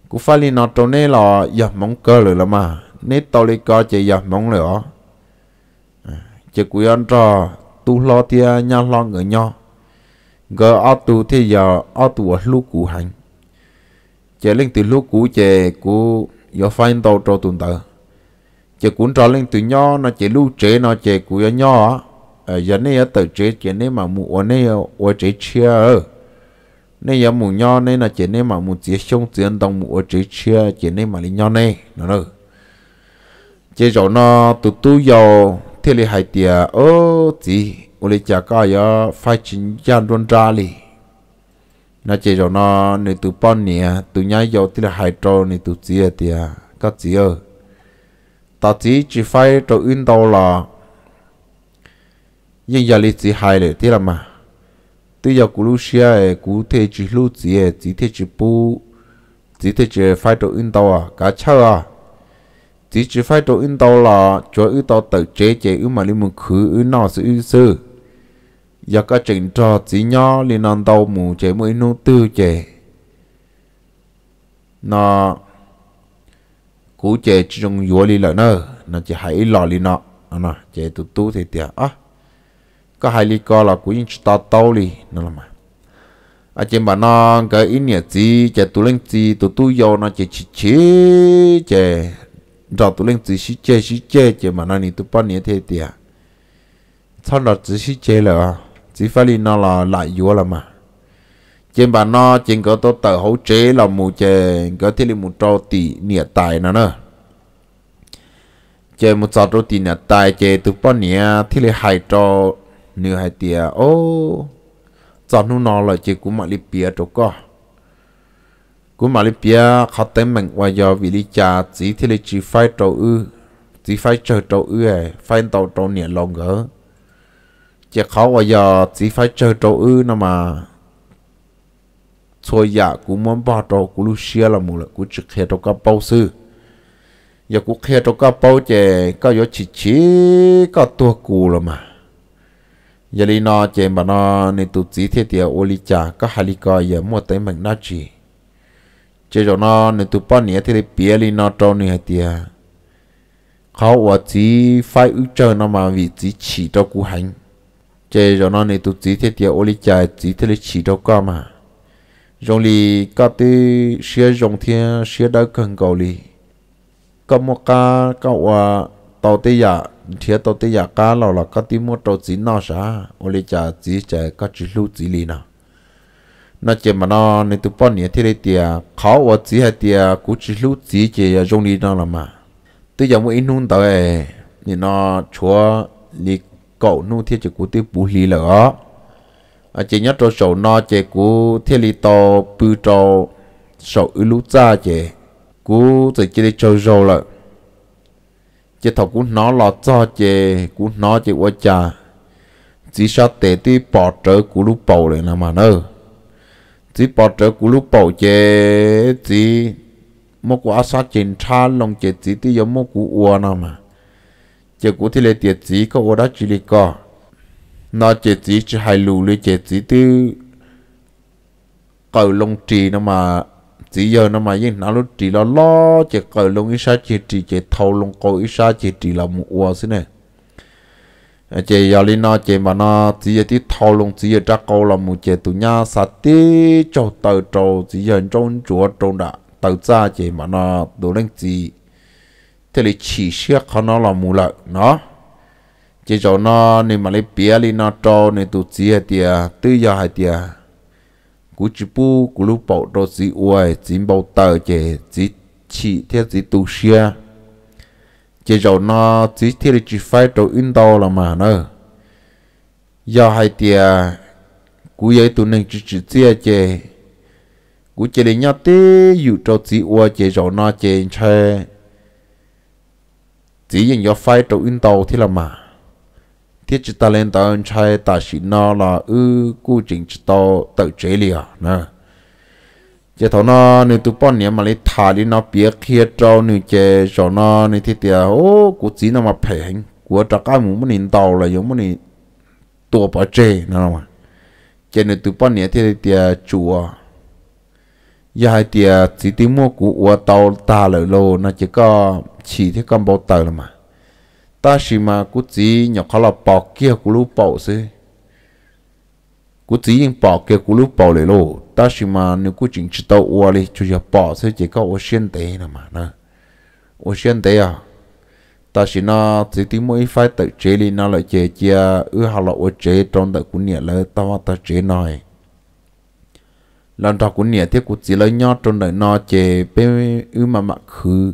cú phải lên nọ trâu nay là giờ mong cơ rồi là mà nè tao lấy co chơi giờ mong rồi chơi cú ăn trò tu lo tia nhà lo người nhau gờ ở tu thì giờ ở tu ở lưu cú hành chơi lên từ lưu của chỉ cú giờ phải tàu trâu tuần tự, chơi cuốn trò lên từ nhau nó chơi lưu chế nó chơi cú giờ nhau ở ờ, giờ này ở tự chế chế này mà mù ở này ờ, ở chế chia ở này giờ mù nho này là chế này mà mù chế xong chế đồng mù ở chế chia chế này mà lý nho này nó rồi chế rồi nó tụ tụ vào thế là hai tia ô gì ô lấy chả có giờ phải chính gia đôn ra đi. nó chế rồi nó nếu tụ bao nè tụ nhá vào thế là hai trâu nếu tụ gì tia các chị ơi, ta chỉ chỉ phải cho in đầu là ye ya li zi hai le ti là ma ti giờ ku lu xia e ku te chi chỉ, zi e zi te chi bu zi te chi fai to in à cả cha à Chỉ chỉ phải to in tao là cho in tao tự chế chế in mà li mu khứ in nào sự in sư ya cả trình trò chỉ nhỏ li nan tao mù chế mu in nu tư chế nó cú chế trong vua li lợ nơ nó chỉ hãy lò li nọ nó chế tụt tụt thì tiệt à có hai lý co là của những ta tao đi nó là mà à chị bà nó cái ý nghĩa gì chị tụ lên gì tụ tôi vô nó chị chị chị chị rồi tụ lên gì chị chị chị chị chị mà nó ni tụ bao nhiêu thế tiệt thằng đó chỉ chị chị là chỉ phải đi nó là lại vô là mà chị bà nó chị có tụ tờ hỗ trợ là một chị có thể là một trâu tỷ nghĩa tài nó nữa chị một trâu tỷ nghĩa tài chị tụ bao nhiêu thì là hai trâu nếu hai tia ô cho nó nó là chỉ cũng mà đi bia chỗ có cũng mà đi tên mình qua giờ vì đi cha chỉ thì là trâu ư chỉ phải chờ trâu ư ấy phải tàu trâu nhẹ lòng gỡ chỉ khó qua giờ chỉ phải chờ trâu ư nó mà thôi dạ cũng muốn bỏ trâu cũng lúc xưa là một là cũng trực hệ trâu cá bao sư giờ cũng hệ trâu cá bao chè có gió chỉ chỉ có tua cù rồi mà giờ đi nó chơi mà nó nên tụt chỉ thế thì ô li chả có hai li coi giờ mua tới mình nó chỉ chơi rồi nó nên tụt bao nhiêu thì để bia li nó trâu nè thì khó quá chỉ phải ước chờ nó mà vì chỉ chỉ cho cú hành chơi rồi nó nên tụt chỉ thế thì ô li chả chỉ thế để chỉ cho con mà rồi li có tí xia dùng thiên xia đã cần cầu li có một ca có tàu tây giả thiệt tàu tây giả cá lò là có tí mua tàu chỉ nó sa ô lê chả chỉ chả có chỉ lưu chỉ lì nào nó chỉ mà nó nên tụi bọn nhỉ thế tiệt khó và chỉ hay tiệt cũng chỉ lưu chỉ chỉ trong đi nó là mà tôi giả mua in hun tàu ấy nên nó chúa lì cậu nu thiết chỉ cũng tiếp bù lì lỡ à chỉ nhớ rồi sầu nó chỉ cũng thiết lì tàu bự tàu sầu ưu lú cha chỉ cũng chỉ chỉ đi chơi rồi chỉ thầu cú nó lo cho chè cú nó chỉ quá cha chỉ sao tệ tí bỏ trở cú lúc bầu này là mà nơ chỉ bỏ trở cú lúc bầu chè chỉ một quả sát chỉnh tra lòng chè chỉ tí giống một cú ua nào mà chè cú thì lấy tiệt chỉ có ua đó chỉ lấy co nó chè chỉ chỉ hai lù lấy chè chỉ tí cầu lông trì nó mà chỉ giờ nó mà yên nào lúc chỉ là lo chỉ cởi lông ít sa chỉ chỉ chỉ thâu lông cổ ít sa chỉ chỉ là một uo xí này chỉ giờ lên nó chỉ mà nó chỉ giờ thì thâu lông chỉ giờ ra câu là một chỉ tụ nhá sa tí cho tờ trâu chỉ giờ trong chúa trong đã tờ ra chỉ mà nó đồ lên chỉ thế là chỉ xét khó nó là mù lợi nó chỉ cho nó nên mà lấy bia lên nó trâu nên tụ chỉ giờ thì tự giờ hay tiệt cú chỉ bu cú lúc bảo đồ gì uầy chỉ bảo tờ chỉ chỉ chỉ theo chỉ tu xia chỉ giàu nó chỉ theo chỉ phải đồ yên đâu là mà nữa do hai tia cú vậy tụi nên chỉ chỉ chia chỉ cú chỉ để nhớ tê dụ đồ chỉ uầy chỉ giàu nó chỉ chơi chỉ dành cho phải đồ yên đâu thì là mà thiết chỉ ta lên ta ơn trai ta chỉ nó là ư cu trình chỉ ta tự chế liền nè chỉ thọ nó nếu tụ bọn niệm mà lấy thà đi nó biết kia trâu nếu chế cho nó nếu thiết tiệt à, ô cụ chỉ nó mà phải hành của trắc cái muốn nhìn tàu là giống mình tua bỏ chế nó mà chế nếu tụ bọn niệm thiết tiệt à, chùa giờ hai à, chỉ tìm mua cụ tàu ta lợi lô nó chỉ có chỉ thế con bao tờ là mà ta chỉ mà cú chỉ nhỏ khó là bỏ kia cú lú bỏ xí cú chỉ nhưng bỏ kia cú lú bỏ lại lô ta chỉ mà nếu cú chính chỉ tàu ua đi chú giờ bỏ xí chỉ có ô xuyên tế nè mà nè ô xuyên tế à ta chỉ nó chỉ tiếng mỗi phải tự chế đi nó lại chế chia ư hà là ô chế trong tự cú nhẹ ta tao ta chế nói làm cho cú nhẹ thiết cú chỉ lấy nhót trong đời nó chế bên ư mà mặc khứ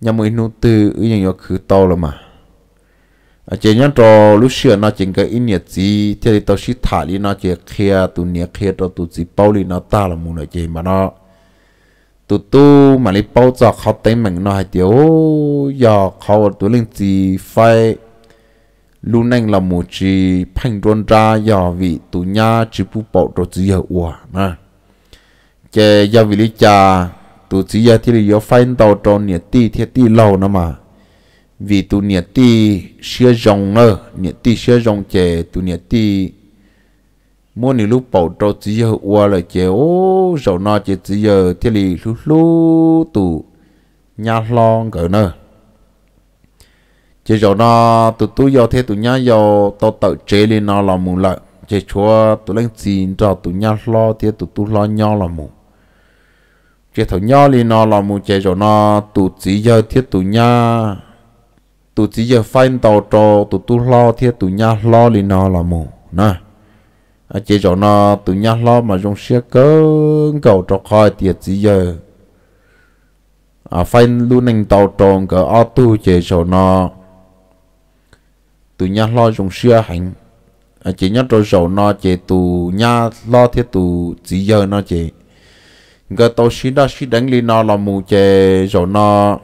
nhà mà nuôi tư ý nhận được khứ to rồi mà à chỉ nhớ cho lúc xưa nó chỉ cái ý nhận gì thì tao chỉ thả đi nó chỉ khía tu nhẹ khía cho tu chỉ bao đi nó ta là muốn nói gì mà nó tu tu mà đi bao giờ khó tới mình nó hay tiểu giờ khó tu linh gì phải lúc nãy là một chỉ phanh đôn ra giờ vì tu nhà chỉ bu bỏ đồ gì ở uả mà chỉ giờ vì lý cha tu chỉ ya thì yo find tàu tròn nhiệt ti thì ti lâu nữa vì tu nhiệt ti xưa rồng ngơ nhiệt ti xưa rồng chè tu nhiệt ti mua nhiều bảo trâu chỉ giờ qua là chè ô rầu nó chè chỉ giờ thì lì lúc lúc tu nhà lon cỡ nữa chè rầu nó tu tu giờ thế tu nhà giờ tao tự chế lên nó là mù lại chè chúa tu lên xin cho tu nhà lo thì tu tu lo nhau là mù chế thầu nhau li nó là mù chế rồi nó tụ chỉ giờ thiết tụ nha tụ chỉ giờ phanh tàu trò tụ tu lo thiết tụ nha lo li nó là mù nè à chế rồi nó tụ nha lo mà dùng xe cỡ cầu trò khỏi tiệt chỉ giờ à phanh luôn anh tàu tròn cỡ ô tu chế rồi nó tụ nha lo dùng xe hành à chế nhớ rồi rồi nó chế tụ nha lo thiết tụ chỉ giờ nó chế gà tàu xí đa xí đánh li nó là mù chè rồi nó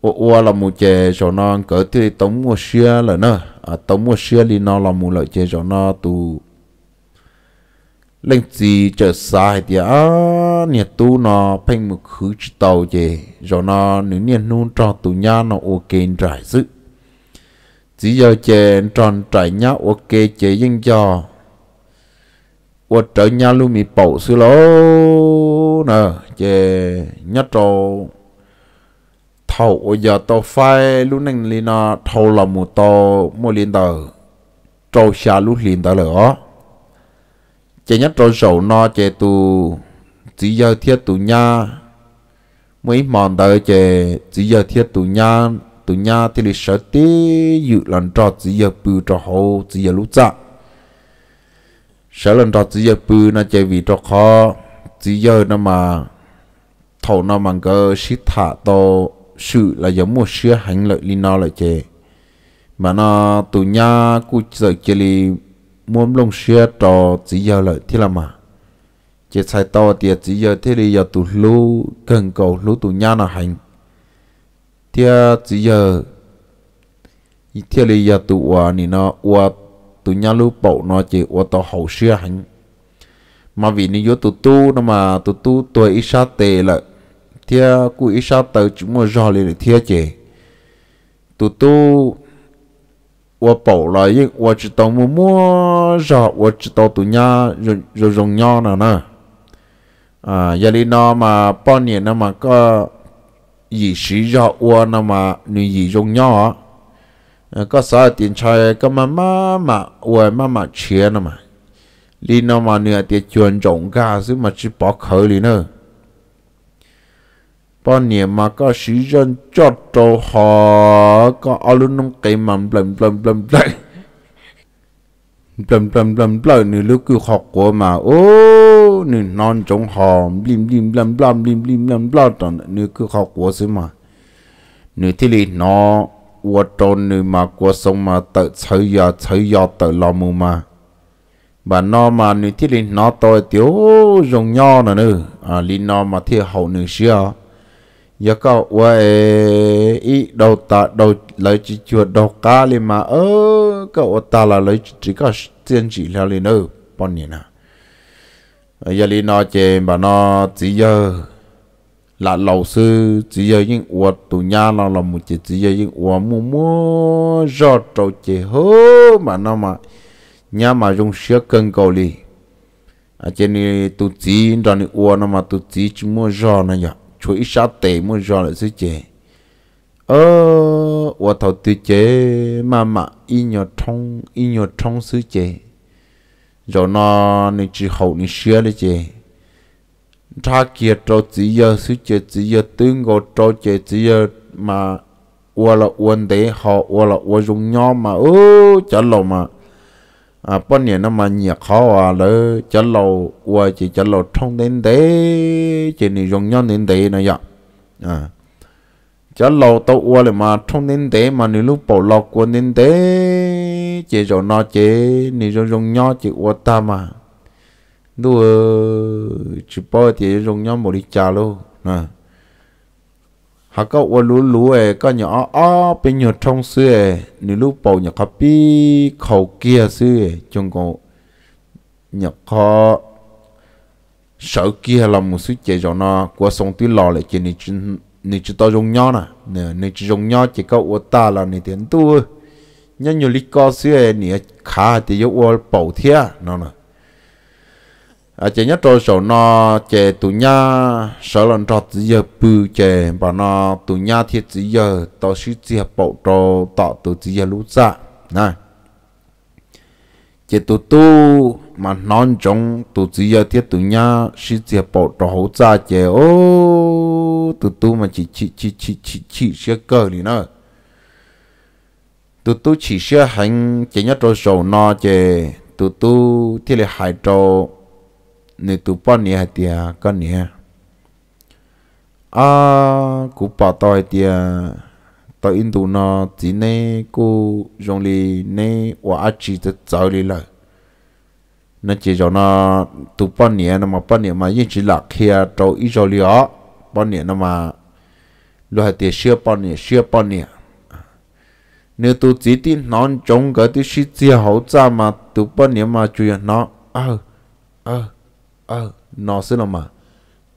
ô ô là mù chè rồi nó cỡ tươi tống mua xưa là nó à tống mua xưa li nó là mù lợi chè rồi nó tu lên gì trở sai thì á nhà tu nó phanh một khứ chỉ tàu chè rồi nó nếu nhà nôn cho tu nhà nó ok trải dự chỉ giờ chè tròn trải nhá ok chè dân cho 我这伢路米保守喽呢，这伢着头我要到快路能里呢，头了木到木领导，着下路领导了哦。这伢着手呢，这都只要贴都伢，每忙到这只要贴都伢，都伢这里少的有人着，只要不着好，只要路窄。sợ lần đó chỉ giờ bự nó chạy vì cho khó chỉ giờ nó mà thầu nó mà cơ sĩ thả to sự là giống một sữa hành lợi li nó lại chè mà nó tụ nha cu giờ chè li muốn lông sữa trò chỉ giờ lợi thế là mà chè sai to thì chỉ giờ thế thì giờ tụ lú cần cầu lú tụ nha là hành thế chỉ giờ thì là giờ tụ hòa thì nó hòa tụ nhà lưu bộ nó chỉ ô tô hậu xưa hành mà vì nếu vô tụ tu nó mà tụ tu tuổi ít sa tệ là thia cụ ít sa tờ chúng mà do liền thia chỉ tụ tu ô bộ là những ô chỉ tàu mua mua giờ ô chỉ tàu tụ nhà rồi rồi dùng nhau nè nè à giờ đi nó mà bao nhiêu nó mà có gì sử dụng ô nó mà nuôi gì dùng nhau ก็สาตินชายก็มามามาวยมามาเชียนะมาลีนมาเนื้อเตียจวนจงกาซึมาชิปอเขลีเนอปอนเนี่ยมาก็ชีจนจอดโตหอก็อาลุนงเกมันเปลมเปลมเปลมเปลมเปลมเปลมเปลมเปลมนี่ลูกคือหอกกัวมาโอ้นี่นอนจงหอมลิมลิมเปลมเปลมริมริมเปลมเปลมตอนนี่คือหอกกัวซึมานี่ที่ลีนอ ua trô nữ mà qua sông mà tự chơi ya chơi ya tự lo mù mà bà nó mà nữ thiết linh nó tôi tiếu rồng nho nữa nữ à linh nó mà thiết hậu nữ xưa giờ dạ cậu qua ý đầu ta đầu lấy chỉ chuột đầu cá lên mà ơ cậu ta là lấy chỉ có tiền chỉ là linh nữ bọn nhỉ nào giờ dạ linh nó chơi bà nó chỉ giờ là lầu sư chỉ giờ những ua tù nhà là là một chỉ chỉ giờ những ua mua mua do trâu chỉ hố mà nó mà nhà mà dùng sữa cân cầu đi, à trên này tụ chỉ đó này ua nó mà tụ chỉ chỉ mua do này nhở chuối sa tệ mua do là sư chế ơ, ua thầu tự chế mà mà y nhở trong y nhở trong sư chế rồi nó nên chỉ hậu nên sữa đấy chế ra kia trò chỉ giờ sư chế chỉ giờ tư ngô trò chế chỉ giờ mà ua là uôn đế họ ua là ua dùng nho mà ô chả lầu mà à bọn nhẹ nó mà nhẹ khó à lỡ chả lầu ua chỉ chả lầu trong đến đế chỉ này dùng nho đến đế này vậy à chả lầu tao ua là mà trong đến đế mà nếu lúc bỏ lọc của đến đế chỉ rồi nó chỉ này dùng nho chỉ ua ta mà đủ ờ, chỉ bỏ thì dùng nhau một đi chả luôn à, họ có ô lú lú ấy có nhỏ ó bên nhỏ trong xưa ấy nếu lú bầu nhà có bi khẩu kia xưa chung chúng nhà kho có sợ kia là một số chế cho nó qua sông tuy lò lại chỉ nên nên chỉ tao dùng nhau nè nè nên chỉ dùng nhau chỉ có ô ta là nên tiền tu nhớ nhiều lý co xưa này khá thì yếu ô bầu thia nó nè à chị nhất rồi sổ nó chị tụ nha sợ lần trọt giờ bự chị bà nó tụ nha thiệt giờ tao sư chị bộ trò tọ tụ giờ lũ dạ này chị tụ tu mà non trong tụ giờ thiệt tụ nha sư chị bộ trò hỗ trợ dạ chị ô tụ tu mà chị chị chị chị chị chị sẽ cờ đi nữa tụ tu chỉ sẽ hành chị nhất rồi sổ nó chị tụ tu thì là hải trâu nè tụ bọn nè hạt tìa con nè à cú bỏ tòi tìa tòi in tụ nó chỉ nè cú dùng lì nè và á chỉ tự cháu lì lợi nó chỉ cho nó tụ bọn nè nó mà bọn nè mà yên chỉ lạc kia trâu ý cho lì ó bọn nè nó mà lo hạt tìa xưa bọn nè xưa bọn nè nếu tụ chỉ tin nó chống cái tụ sĩ chia hậu ra mà tụ bọn nè mà chui nó ờ ờ ờ nó sẽ mà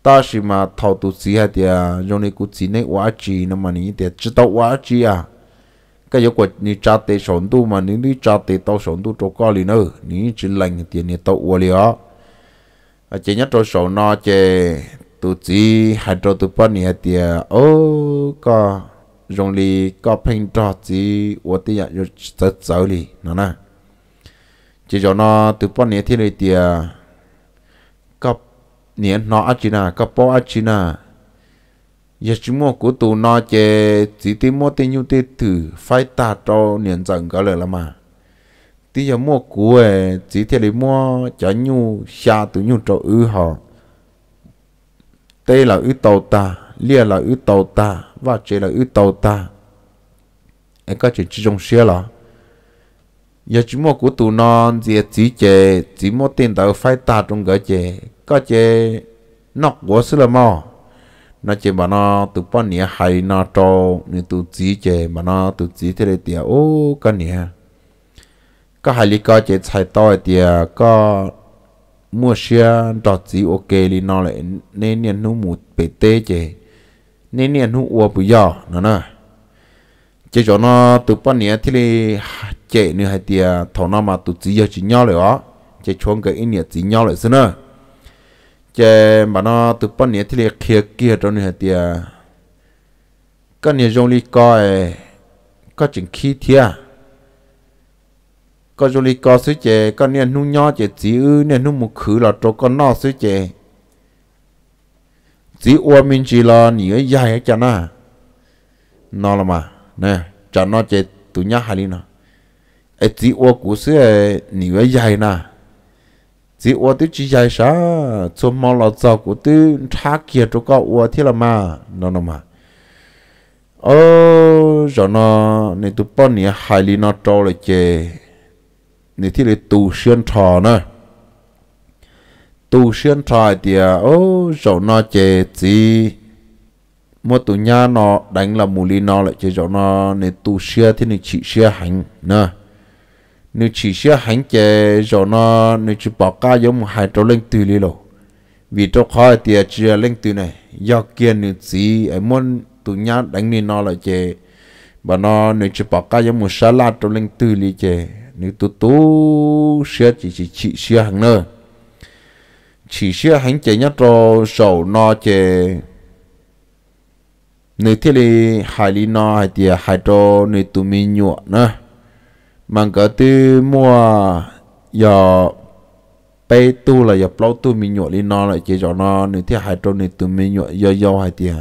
ta chỉ mà thầu tu sĩ hay thì rồi này cái chỉ này quá chỉ nó mà ní thì chỉ tao quá chỉ à cái yếu của ní cha tế sống tu mà ní ní cha tế tao sống tu chỗ coi liền nữa ní chỉ lành thì ní tao quá liền à chỉ nhất chỗ sống nó chỉ tu sĩ hay chỗ tu bát ní thì ô à, có rồi lì có phanh trò chỉ quá thì giờ giờ lì nó nè chỉ cho nó tu bát ní thì này thì à, เนี่ยนออาจินาก็ปออาจินายาชิโมกุตูนอเจจิติโมติยุติถือไฟตาโตเนี่ยจังก็เลยละมาที่ยาโมกุเอจิเทลิโมจะยูชาตุยูโตอือหอเตละอือโตตาเลียละอือโตตาว่าเจละอือโตตาไอ้ก็จะจิจงเสียละยาชิโมกุตูนอนเจจิเจจิโมตินเตอไฟตาตรงก็เจ có chế nóc của sư là mò nó chế mà nó tụ bao nhiêu hay nó trâu nên tụ chỉ chế mà nó tụ chỉ thế này tiệt ô cái nè có hay lý có chế chạy to tiệt có mua xe đọt chỉ ok đi nó lại nên nên nó một bể tê chế nên nên nó uo bự giò nó nè chế cho nó tụ bao nhiêu thế này chế nữa hay tiệt thằng nó mà tụ chỉ giờ chỉ nhau rồi á chế chuông cái ít nhiệt chỉ nhau rồi xưa nữa chế mà nó từ bao nhiêu thì liệt à, kia kia trong này tiệt cái này dùng lý coi có chừng khí thiệt có dùng lý coi suy chế, có này nung nhỏ chế, chỉ ư này nu một khử là chỗ con nó suy chế, chỉ ôm mình chỉ là nhớ dài cho nó nó là mà nè cho nó chế tụi nhá hai lý nó ấy chỉ ôm cú suy nhớ dài nè chỉ ua tí chỉ dạy sa cho mò lọ cho của tí thá kia cho có ua thế là mà nó nó mà ô rồi nó nên tụ bọn nè hai li nó trâu lại chè nên thế là tu xuyên trò nè tu xuyên trò thì ô rồi nó chè chỉ một tụ nhà nó đánh là mù li nó lại chè rồi nó nên tu xuyên thì nên chỉ xuyên hành nè nếu chỉ sẽ hành chế cho nó nếu chỉ bỏ cá giống hai trâu lên từ lý lộ vì trâu khó thì chỉ lên từ này do kia nếu chỉ em muốn tụ nhát đánh nên nó là chế và nó nếu chỉ bỏ cá giống một sa la trâu lên từ lý chế nếu tụ tụ sẽ chỉ chỉ chỉ sẽ hàng nữa chỉ sẽ hành chế nhất trâu sầu nó chế nếu thế thì hai lý nó hay thì hai trâu nếu tụ mình nhụa nữa mang cái thứ mua giờ bay tu là giờ lâu tu mình nhộn đi nó lại chỉ cho nó nên thế hai trâu nên tu mình nhộn giờ giờ hai tiền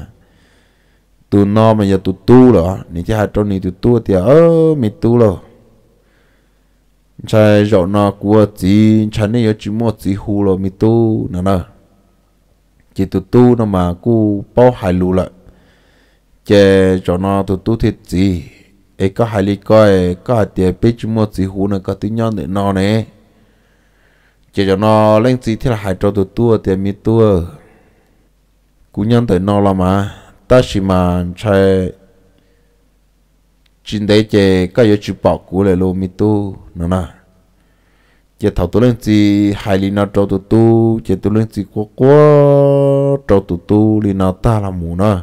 tu nó mà giờ tu tu rồi nên thế hai trâu nên tu tu thì ơ mình tu rồi chạy cho nó của gì chạy nên giờ chỉ mua gì hù rồi mình tu nữa nè chỉ tu tu nó mà cú bao hai lù lại chạy cho nó tu tu thiệt gì ấy có hai lý coi có hai tiền biết chúng mua chỉ hú này có tiếng nhau để nó này chỉ cho nó lên gì thì là hai trâu tụ tua tiền mi tua cũng nhân tới nó là mà ta chỉ mà chơi chính đấy chỉ có yếu chỉ bảo cú lại lô mi tu nó nè chỉ thầu tụ lên gì hai lý nó trâu tụ tu chỉ tụ lên gì quá quá trâu tụ tu lý nó ta là mù nè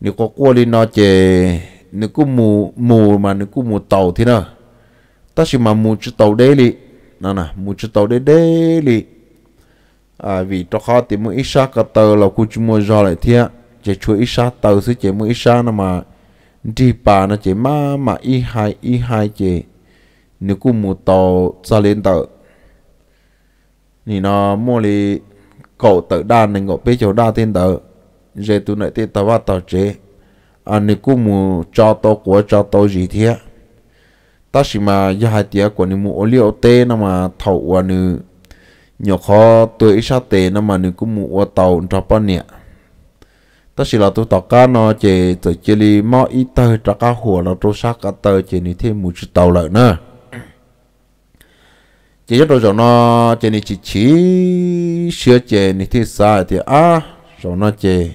nếu có quá lý nó chỉ nếu có mù mù mà nếu có mù tàu thì nè, ta chỉ mà mù chút tàu đấy li nè nè mù chút tàu đấy đấy li à vì cho khó thì mua ít sa cả tờ là cô chú mua do lại thia chỉ chú ít sa tờ chứ chỉ mua ít sa nó mà đi bà nó chỉ má mà y hai y hai chỉ nếu cô mù tàu ra lên tờ thì nó mua đi cậu tờ đa nên cậu bây chỗ đa tiền tờ giờ tôi này tiền tao bắt tao chế à nếu cô mu cho to của cho to gì thế ta chỉ mà giờ hai tiếng của nếu mu liệu tê nó mà thầu à nếu nhỏ khó tuổi sao tê nó mà nếu cô mu ở à, tàu cho bao nhiêu ta chỉ là tôi tỏ cá nó chỉ tự chỉ li mò ít tơ cho cá hồ là tôi sát cá tơ chỉ nếu thêm một chút tàu lại nữa chỉ cho rồi nó chỉ nên chỉ chỉ sửa chỉ nên thì sai thì à rồi nó chỉ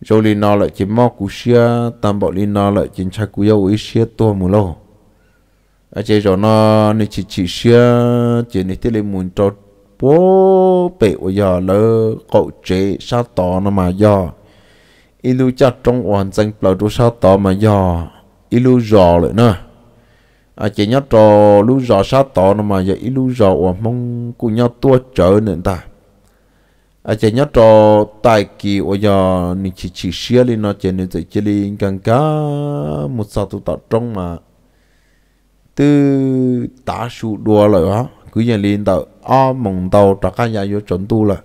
rồi lì nó lại chỉ mò cú xia tam bộ lì nó lại chỉ cha cú yêu ý xia tua mù lô à chế rồi nó nị chỉ chỉ xia chỉ nị tê lì muốn cho bố bể của giờ lỡ cậu chế sao tò nó mà giờ ilu cha trong hoàn danh bờ đồ sao tò mà giờ ilu giò lại nữa à chỉ nhớ trò lu giò sao tò nó mà giờ ilu giò hoàn mong cú nhau tua trở nền ta à chỉ nhớ trò tài kỳ ở giờ nên chỉ chỉ xia lên nó chỉ nên tự chỉ lên càng cá một sao tụ tập trong mà từ tá sụ đùa rồi á cứ như lên tàu o mộng tàu trả cả nhà vô chuẩn tu là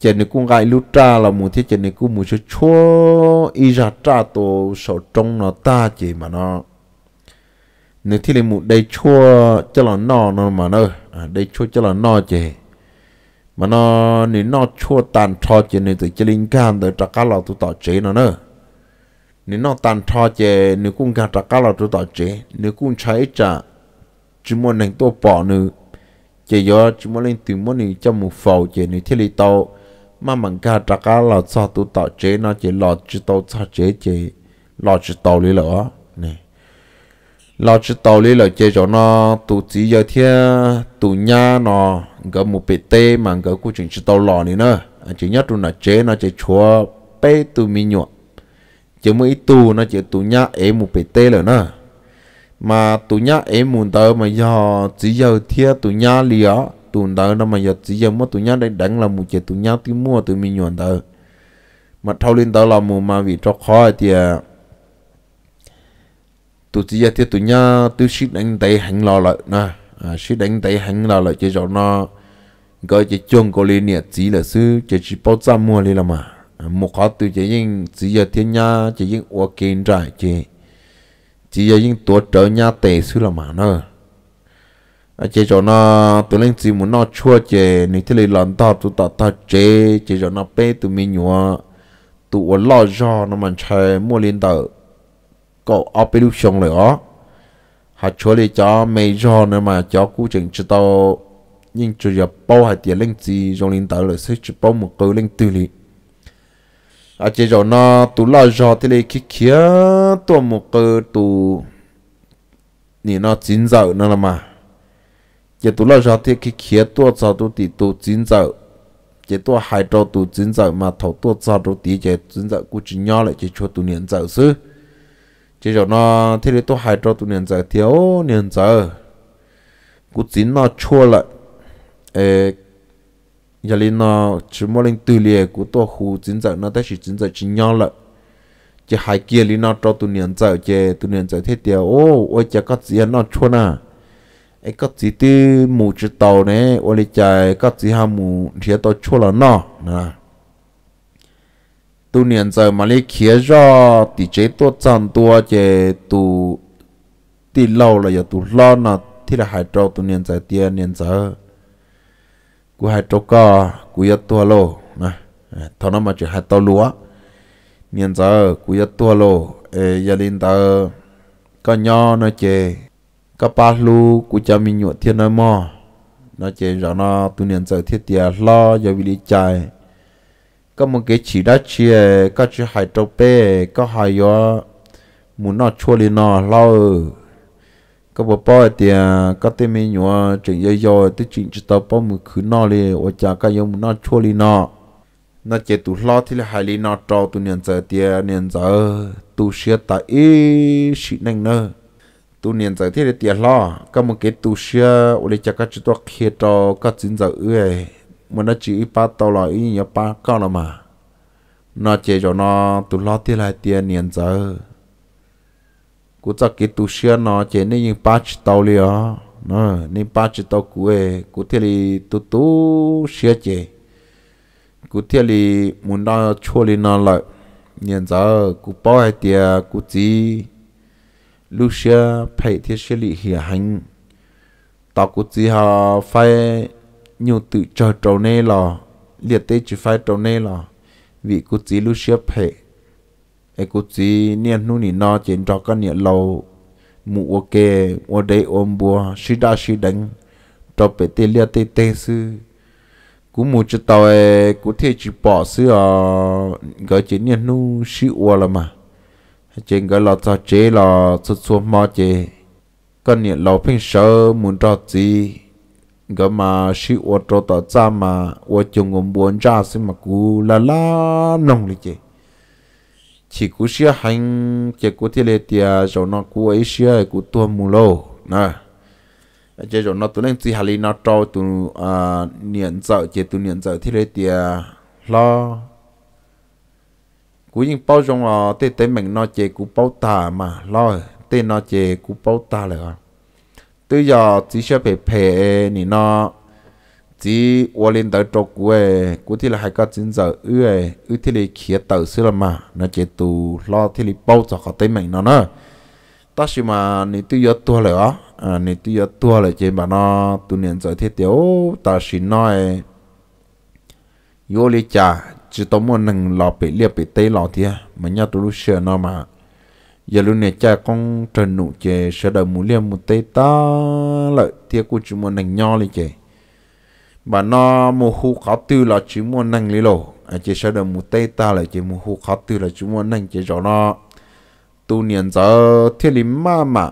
chỉ nên cũng gai lưu tra là một thiết chỉ nên cũng một số chua y ra tra tổ sổ trong nó ta chỉ mà nó nếu thiết lên một đây chua cho là nó nó mà nó à, đây chua cho là nó chỉ mà nó nếu nó chua tàn cho chị nên từ chơi linh cảm từ trắc cá lò tụ tỏ chế nó nữa nếu nó tàn cho chị nếu cũng cả trắc cá lò tụ tỏ chế nếu cũng cháy trả chỉ muốn nên tôi bỏ nữa chị do chỉ muốn lên từ muốn nên cho một phẩu chị nên thiết lý tàu mà mình cả trắc cá lò cho tụ tỏ chế nó chỉ lò chỉ tàu cho chế chị lò chỉ tàu lý lỡ lo chữ tàu lý là chơi cho nó tụ chỉ giờ thế tụ nha nó gỡ một bề tê mà gỡ của chuyện chữ tàu lò này nữa à, chỉ nhất tụ nó chế nó chơi chúa bê tụ mi nhọ chứ mấy tụ nó chơi tụ nha ấy một bề tê rồi nữa mà tụ nha ấy muốn tới mà giờ chỉ giờ thế tụ nha lì á tụ tớ nó mà giờ chỉ giờ mất tụ nha đây đánh là một chơi tụ nha tí mua tụ mi nhọ tới mà thâu lên tớ là một mà vì cho khó thì à, tụi chỉ tiếc tụi nhá tụi sĩ đánh tay hành lo lại nè à sĩ đánh tay hành lo lại chỉ cho nó gọi chỉ chung có liên nhiệt chỉ là sư chỉ chỉ bao giờ mua đi là mà à, một khó tụi chỉ những chỉ giờ thiên nhá chỉ những uo kiến trại chỉ chỉ giờ những tuổi trở nhá tệ sư là mà nè à chỉ cho nó tụi lên chỉ muốn nó chua chỉ nếu thế này lần tao tụi tao tao chế chỉ cho nó bé tụi mình nhua tụi lo cho nó mà chơi mua liên tờ có operation rồi đó họ cho đi cho mấy giờ nữa mà cho cú chừng cho tao nhưng chủ giờ bảo hạt tiền linh gì rồi lên tới là sẽ chỉ bao một câu linh từ liền à chỉ cho nó tụ lo giờ thì lấy kia kia tụ một câu tụ nè nó chín giờ nữa là mà chỉ tụ lo giờ thì kia kia tụ giờ tụ thì tụ chín giờ chỉ tụ hai trâu tụ chín giờ mà thầu tụ giờ tụ thì chỉ chín giờ cũng chỉ nhỏ lại chỉ cho tụ niệm giờ xứ chỉ cho nó thế thì tôi hại cho tụi nhân giờ thiếu nhân giờ cũng chỉ nó chua lại ê giờ lên nó chỉ mỗi lên từ liệt, của tôi khu chính giờ nó tới chỉ chính giờ chính nhau lại chỉ hai kia lên nó cho tụi nhân giờ chỉ tụi nhân giờ thế tiêu ô ôi chả có gì nó chua nè, ấy có gì từ mù chỉ tàu này ôi chả có gì ham mù thì tôi chua là nó nè tu niên giờ mà lấy khía ra thì chế tua chăn tua chế tu đi lâu là giờ tu lo nó thì là hai trâu tu niên giờ tiền niên giờ của hai trâu co của giờ tua lô nè thằng nó mà chỉ hai tàu lúa niên giờ của giờ tua lô giờ lên tờ có nho nó chế có ba lu của cha mình nhuộm thiên nó mò nó chế rõ nó tu niên giờ thiết tiền lo giờ vì đi chạy có một cái chỉ đó chỉ có chỉ hai trâu bé có hai yo muốn nó chua lên nó lâu có bộ bao thì có tên mình nhỏ chuyện dây dò tới chuyện chỉ tao bao một khứ nó đi ở nhà cái yo muốn nó chua lên nó nó chỉ tụ lo thì là hai lên nó trâu tụ nhận giờ thì nhận giờ tụ sửa ta ý xịn nè, nữa tu niên giờ thì để tiền lo có một cái tu sửa ở đây chắc các chúng tôi khi đó các chính giờ ơi mà nó chỉ ba tàu lò ý nhớ ba con là mà nó chế cho nó tụ lo tiền lại tiền niên giờ cú cho cái tụ xe nó chế nên những ba chỉ tàu liền nó nên ba chỉ tàu cú ấy cú thì li tụ tụ xe chế cú thì li muốn nó chua lên nó lại niên giờ cú bao hai tiền cú chỉ lúc xe phải thiết xe li hiện hành tàu cú chỉ họ phải nhiều tự chờ trâu nê lò liệt tế chỉ phải trâu nê lò vì cô chỉ lúc xếp hệ ấy cô chỉ niên nu nỉ no trên trò con niệm lâu mụ ok ở đây ôm bùa suy đa suy đánh trò bể tê liệt tê tê sư cú mù cho tàu ấy cú thể chỉ bỏ sư à gọi trên niên nu suy ua là mà trên gọi là cho chế là xuất xuất mò chế con niệm lâu phim sơ muốn trò gì gà mà sĩ ô trô tỏ cha mà ô chung ngôn buồn cha xin mà cú la la nông lì chứ, chỉ cú sĩ hành chỉ cú thi lê tìa cho nó cú ấy sĩ cú tua mù lô nè chê rồi nó tuân nên chỉ hà nó trâu tu à niệm dạo chê tụi niệm dạo thì lê tìa lo cú nhìn bao trong à tê tê mình nó chỉ cú bao tà mà lo tê nó chỉ cú bao tà là. à tới giờ chỉ sẽ phải phải nè nó chỉ vô lên tới trục quê của thì là hai cái chính giờ ư ấy ư thì là khía tàu xưa là mà nó chỉ tù lo thì là bao giờ có tới mình nó nữa ta chỉ mà nè tôi giờ tua rồi á à nè tôi giờ tua rồi chỉ mà nó tu niệm giờ thiết tiểu ta chỉ nói vô lý cha chỉ tao muốn nâng lọ bị liệp bị tê lọ thì mà nhớ tôi lúc xưa nó mà giờ lúc này cha con trần nụ chè sẽ đợi mũ liêm một tay ta lợi tia của chúng muốn nành nho lên chè bà nó mù khu khó tư là chúng muốn nành lý lộ à chè sẽ đợi một tay ta lợi chè mù khu khó tư là chúng muốn nành chè rõ nó tu niên giờ thiên lý ma mà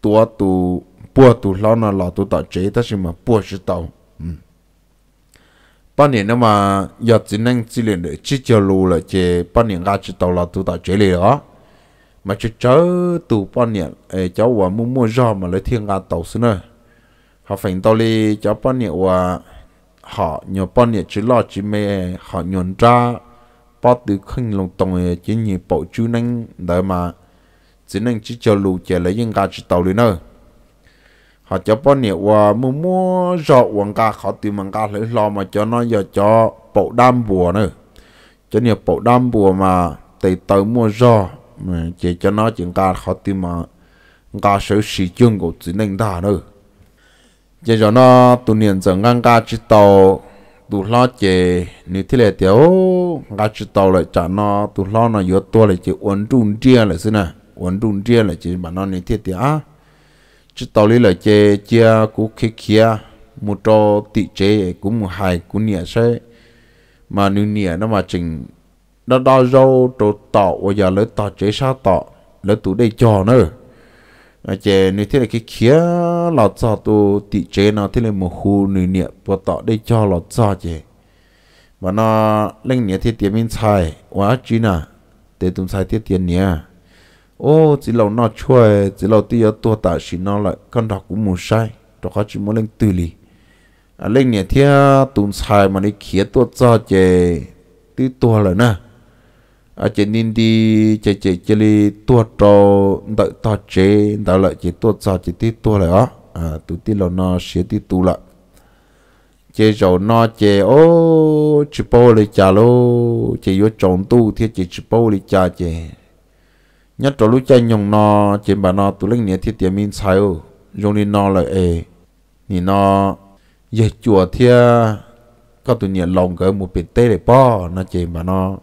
tua tu bùa tu lo nó là tu tạo chế ta xin mà bùa chứ tàu ừ. bao nhiêu nữa mà giờ chỉ năng chỉ liền để chỉ cho lù là chè bao nhiêu ra chỉ tàu là tu tạo chế liền đó mà cho chớ tù bọn nhẹ cháu và mua mua giò mà lấy thiên gà tàu xin nữa họ phải tàu đi cháu bọn nhẹ và họ nhiều bọn nhẹ chứ lo chứ mê họ nhuận ra bỏ từ khinh lòng tông chứ nhị bộ chú năng đợi mà chứ năng chứ cho lù chè lấy những gà chứ tàu đi nữa họ cho bọn nhẹ và mua mua giò quảng gà họ tìm mang gà lấy lo mà cho nó giờ cho bộ đam bùa nữa cho nhiều bộ đam bùa mà tùy tới mua giò chỉ cho nó chúng ta khó tìm mà ta sử sử dụng của chỉ nên ta nữa chỉ cho nó tu niệm rằng ngang ta chỉ tàu tu lo chế, nếu thế là tiểu ta chỉ tàu lại cho nó tu lo nó yếu tua lại chỉ ổn trung chia lại xin nè ổn trung chia lại chỉ mà nó nếu thế thì á chỉ tàu lý lại chỉ chia cũng kia kia một trò tị chế cũng một hài cũng nhẹ sẽ mà nếu nhẹ nó mà chỉnh đó đó râu tổ tọ và giờ lấy tọ chế sao tọ lấy tụ đây cho nữa à chè nếu thế là cái khía là cho tụ tị chế nó thế là một khu nửa niệm và tọ đây cho là cho chè và nó linh niệm thì tiền mình sai quá chứ nà để tụm sai tiết tiền nịa ô chỉ lâu nó chuối chỉ lâu tị ở tua tạ xí nó lại con đọc cũng muốn sai cho có chỉ muốn linh từ lì à lên nịa thì tụm xài mà đi khía tua cho chè tí tua rồi nè à trên nên đi chạy chạy chạy đi tua trò đợi to chế đợi lại chỉ tua trò chỉ tí tua lại đó à tụi tí là nó sẽ tí tu lại chế rầu nó chế ô chỉ bao lấy chả lô chế vô trồng tu thì chế chỉ bao lấy chả chế nhất trò lúc chơi nhung nó chế bà nó tụi linh nhà thì tiền mình sai ô dùng đi nó lại ê thì nó giờ chùa thì các tụi nhà lòng cái một bên tê để bỏ nó chế bà nó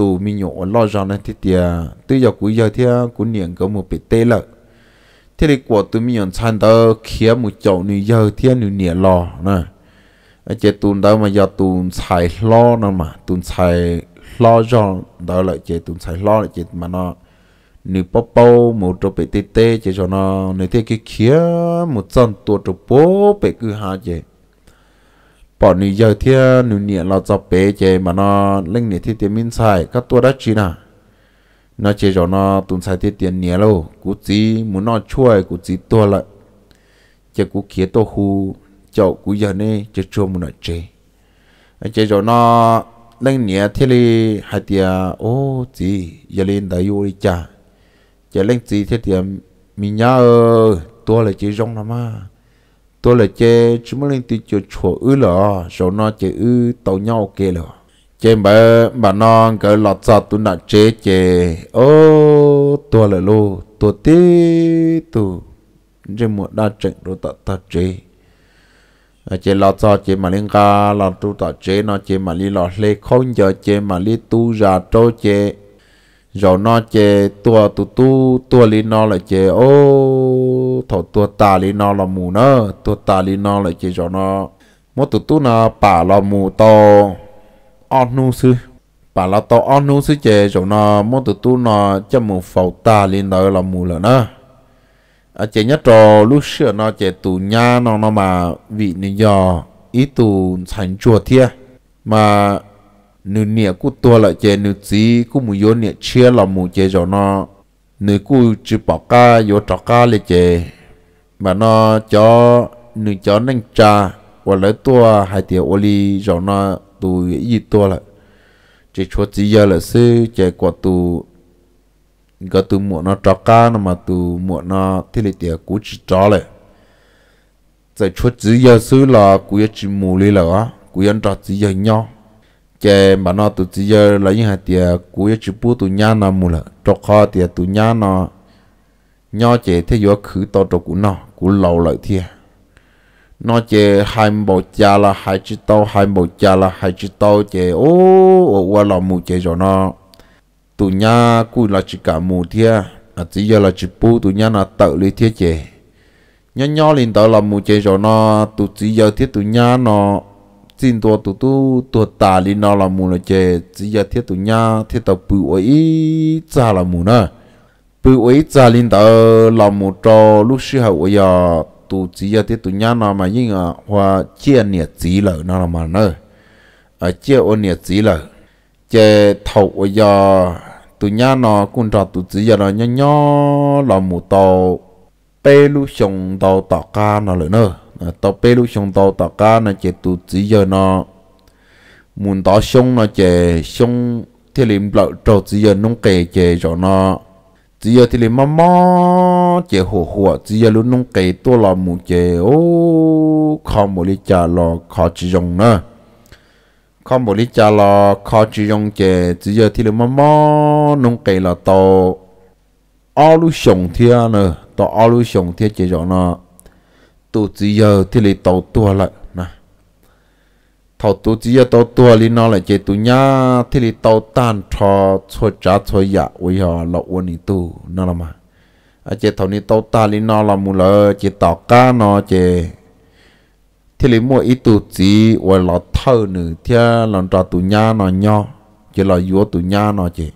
tù mi nhổ lo rằng là thì tiệt tự do cúi giờ thì à, cũng niệm có một bị tê lợ thế thì của tù mi nhận san đó khía một chỗ nữ giờ thì nữ niệm lo nè ở chế tùn đâu mà giờ tùn xài lo nè mà tùn xài lo rằng đó là chế tùn xài lo là chế mà nó nữ bó bó một chỗ bể tê tê chế cho nó nếu thế cái khía một chân tuột chỗ bó bị cứ hà chế bỏ nụ giờ thia nụ nhẹ là dọc bé chế mà nó linh nhẹ thì tiền minh sai các tua đã chi nà nó chỉ cho nó tụng sai thì tiền nhẹ lâu cú chỉ muốn nó chui cú chỉ tua lại chỉ cú kia to khu chậu cú giờ này chỉ chua muốn nó anh chỉ cho nó linh nhẹ thì li hai tia ô chỉ giờ lên đại yêu đi cha chỉ linh chỉ thì tiền minh nhớ tua lại chỉ rong nó à tôi là chê chúng mới lên từ chỗ chỗ ư lọ chỗ nó chơi ư tàu nhau kê lọ chơi bà bà non cỡ lọt sao tôi nọ chê chơi ô tôi là lô tôi tê tu chơi một đa trận rồi tạ tạ à chơi lọt sao chơi mà lên ca lọt tu tạ chê nó chơi mà đi lọt lê không giờ chơi mà đi tu ra trâu chơi rồi nó chê tua tu tu tua li nó lại chê ô thổ tua ta li nó là mù nơ tua ta li nó lại chê rồi nó mỗi tu tu nó bà là mù to on nu sư bà là to on nu sư chê rồi nó mỗi tu tu nó cho mù phẩu ta li nó là mù là nơ à chê nhất trò lúc xưa nó chê tu nhà nó nó mà vị nên do ý tu thành chùa thiê mà nếu nè cũng tua lại chơi nếu chỉ cũng muốn yếu nè chia là muốn chơi cho nó nếu cú chỉ bỏ cá yếu trọ cá lại chơi mà nó cho nếu cho nên trà và lấy tua hai tiếng ô li cho nó tù gì tua lại chỉ cho chỉ giờ là sư chơi quả tù cái tù muộn nó trọ cá nó mà tù muộn nó thì lại tiếng cũng chỉ trọ lại chỉ cho chỉ giờ sư là cú chỉ mù li là á cú ăn trọ chỉ giờ nhau chế mà nó tự chị giờ là những hạt tiền cú chỉ bút tụi nhà nó mua là trọ kho tiền tụi nhà nó nhỏ chè thế gió khử to trọ cú nó cú lâu lại thiệt nó chè hai bộ cha là hai chữ tao hai bộ cha là hai chữ tao chè ô ô qua lòng mù chè rồi nó tụi nhà cú là chỉ cả mù thiệt à chỉ giờ là chỉ bút tụi nhà nó tự lấy thiệt chế nhỏ nhỏ lên tao là mù chè rồi nó tụi chỉ giờ thiết tụi nhà nó xin tôi tu tu tua tà li nào là mù là chè chỉ giờ thiết tu nhà thiết tàu bự ấy cha là mù nè bự ấy cha linh tờ là mù cho lúc sư hậu ấy giờ tu chỉ giờ thiết tu nhà nào mà nhưng à hoa chia nhiệt chỉ là nào là mà nè à chia ôn nhiệt chỉ lợ chè thầu ấy giờ tu nha nó cũng cho tu chỉ giờ nó nhỏ nhỏ là mù tàu bê lu sông tàu tọt ca nào lợ nè Ờ, tao bé lúc xong tao tao cá nó chạy tụ chỉ giờ nó muốn tao xong nó chạy xong thì liền lợ trâu chỉ giờ nông kề chạy cho nó chỉ giờ thì liền mắm mắm chạy hồ hồ chỉ giờ lúc nông kề tôi là muốn chạy ô không một ly trà lò khó chỉ dùng nữa không một ly trà lò khó chỉ dùng chạy chỉ giờ thì liền mắm nông kề là tao ao lúc xong thì nữa tao ao lúc xong thì chạy cho nó tổ chỉ giờ thì lấy tàu tua lại nè thầu tổ chỉ giờ tàu tua lấy nó lại chế tụ nhá thì lấy tàu tan cho cho trả cho dạ ui họ lọ quân đi tụ nó là mà à chế thầu này tàu ta lấy nó là mù lợ chế tàu cá nó chế thì lấy mua ít tổ chỉ và là thâu nữa thì lần cho tụ nhá nó nhỏ chế là yếu tụ nhá nó chế.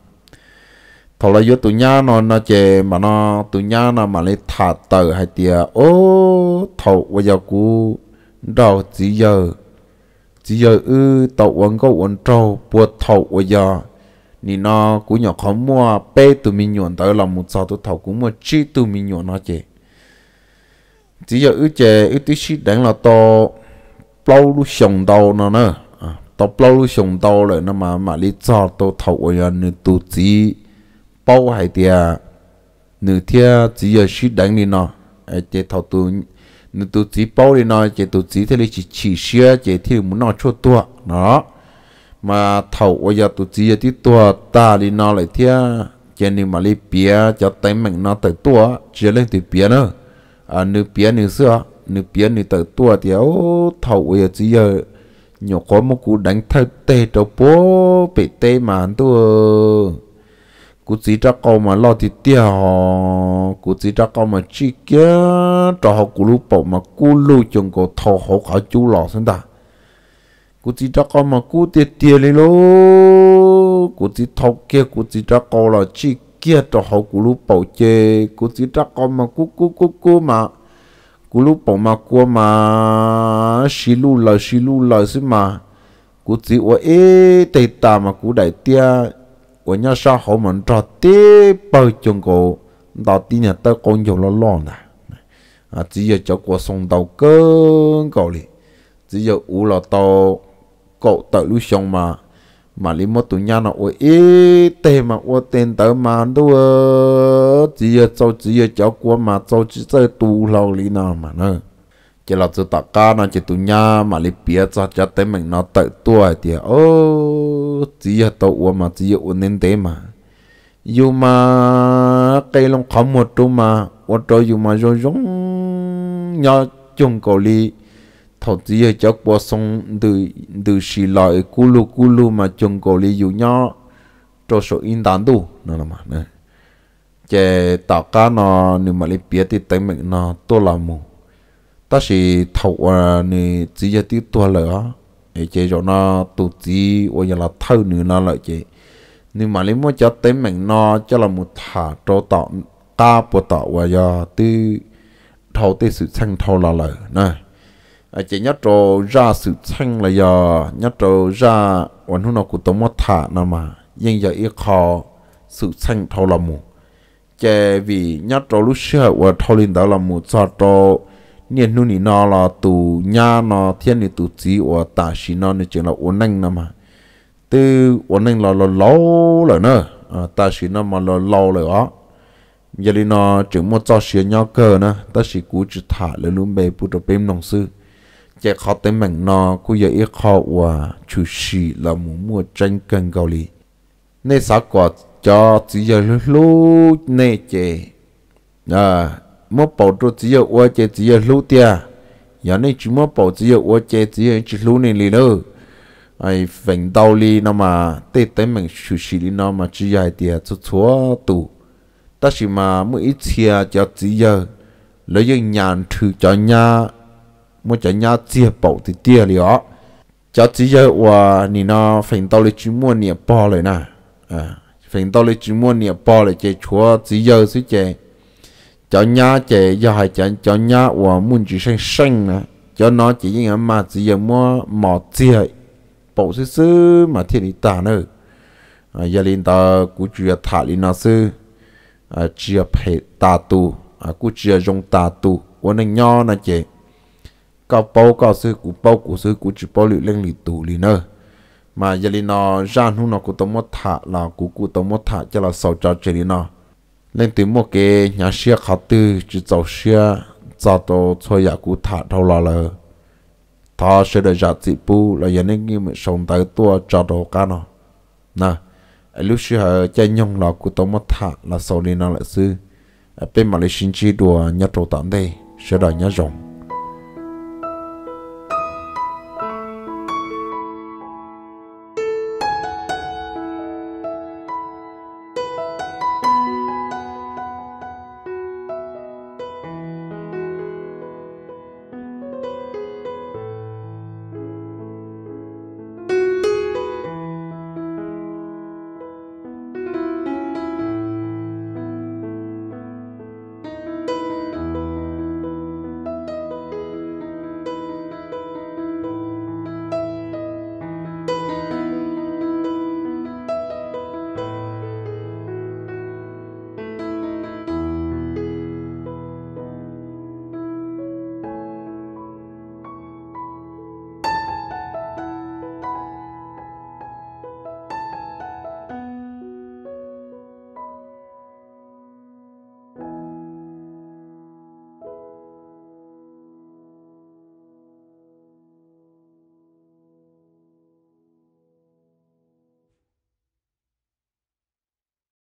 พอเรายตัวย่านอนเจมันนอตัวย่านมาเลยถาเตอให้เตียโอ้ทวยากูดาวจีเยอจีเยอเออตะวันก็วันเจ้าปวดทวยานี่นอกูอยากขอมัวเป้ตัวมีหยวนเตอเรามุดซอตัวทกูมัวจีตัวมีหยวนนอเจจีเยอเออเจเออติชิแดงเราโตเปล่าลูกชงดาวนะเนอะตบเปล่าลูกชงดาวเลยนะมามาลิซอตัวทวยาหนึ่งตัวจี bao hay thì nửa thia chỉ giờ chỉ đánh đi ai chỉ thầu tu nửa tu chỉ bao đi nó chỉ tu chỉ thế là chỉ chỉ xia chỉ thì muốn nó chỗ tua nó mà thầu bây giờ tu chỉ giờ thì tua ta đi nó lại thia chỉ nên mà lấy bia cho tay mình nó tới tua chỉ lên từ bia nữa à nửa bia nửa xưa nửa bia nửa tới tua thì ô thầu bây giờ chỉ giờ nhỏ có một cú đánh thật tê cho bố bị tê mà tôi cú chỉ cho câu mà lo thì tiếc họ cú chỉ cho câu mà chỉ kia cho họ cú lúc bỏ mà cú lưu chung có thọ họ cả chú lọ xin ta cú chỉ cho câu mà cú tiếc tiếc đi lô cú chỉ thọ kia cú chỉ cho câu là chỉ kia cho họ cú lúc bỏ chê cú chỉ cho câu mà cú cú cú cú mà cú lúc bỏ mà cú mà xí lú lời xí lú lời xem mà cú chỉ ủa ê tây ta mà cú đại tiếc của nhà sao họ mình trò tế bao chung cổ đào tí nhà con nhiều lo lo nè à chỉ giờ cho của sông đầu cơ cổ chỉ giờ u là tàu cậu xong mà mà lý mất tụi nhà nó ô ý mà ô tên mà đu chỉ giờ cháu chỉ giờ cháu của mà cháu chỉ giờ tù lâu lý nào mà nữa chỉ là tụi ta cá nó chỉ tụi nhà mà lấy bia cho cho tới mình nó tự tuổi thì ô chỉ là tụi uống mà chỉ uống nên thế mà dù mà cây lòng khó một chỗ mà ở chỗ dù mà rồi giống nhỏ chung cầu li thầu chỉ là cho qua sông từ từ xì lại cú lu cú lu mà chung cầu li dù nhỏ cho số in đàn đủ nó là mà này chè tạo cá nó nếu mà lấy bia thì tới mình nó tôi làm mù ta chỉ thầu à nè chỉ cho tí tua lỡ á để chế cho nó tụ chỉ ôi giờ là thâu nữa nó lợi chế nhưng mà nếu mà cho tới mình nó cho là một thả trâu tọ ta bộ tọ và giờ tư thầu tới sự sang thâu là lỡ nè à chỉ nhất trâu ra sự sang là giờ nhất trâu ra vẫn hôm nó cũng tóm một thả nào mà nhưng giờ yêu khó sự sang thâu là một chế vì nhất trâu lúc xưa và thâu lên đó là một cho trâu nên nu nị nó là tù nhà nó thiên nị tù chỉ ở ta xí nó nị chỉ là ổn định nè mà từ ổn định là là lâu rồi nữa à, ta xí nó mà là lâu rồi á giờ đi nó chỉ một cho xí nhau cơ nữa ta xí cú chỉ thả lên luôn bề bút ở bên nông sư chạy khó tới mảnh nó cú giờ ít khó và chú xí là muốn mua tranh cần gạo lì nên sao quả cho chỉ giờ lúc này chạy à mỗi bảo đồ chỉ có ô chế chỉ có lũ tia giờ này chú mỗi bảo chỉ có ô chế chỉ có chỉ lũ này lì nữa ai phèn đau lì nó mà tê tê mình suy suy lì nó mà chỉ ai tia chút chúa tụ ta chỉ mà mỗi ít chia cho chỉ yêu, lấy những nhàn thử cho nhà mỗi cho nhà chia bảo thì tia lì ó cho chỉ có ô nì nó phèn đau lì chú mua nè bỏ lại nè à phèn đau lì chú mua nè bỏ lại chế chúa chỉ yêu suy chế cho nhá chế do hai cho cho nhá và muốn chỉ sinh sinh nè cho nó chỉ những cái mà chỉ giờ mua mỏ chia bộ sư sư mà thiên đi ta nữa à giờ lên ta cũng chỉ là thả lên nó sư à chỉ là phải ta tu à cũng chỉ dùng ta tu của nên nhỏ nè chế cao bao cao sư cũng bao cũng sư cũng chỉ bao liệu lên lì tu lì nữa mà giờ lên nó ra nu nó cũng tao mua thả là cũng cũng tao mua thả cho là sáu cho chơi lên nó nên từ một cái nhà xe khá tư chỉ dầu xe dạo tổ cho nhà cụ thả đầu là lờ thả xe được giả dị bù là dân nên nghe mình sống tới tua cho đồ cá nó nè à, lúc xưa hờ à, cha nhung là cụ tông một thả là sau này nó lại sư à, bên mà lại sinh chi đùa nhà trâu tạm đây sẽ đợi nhà rồng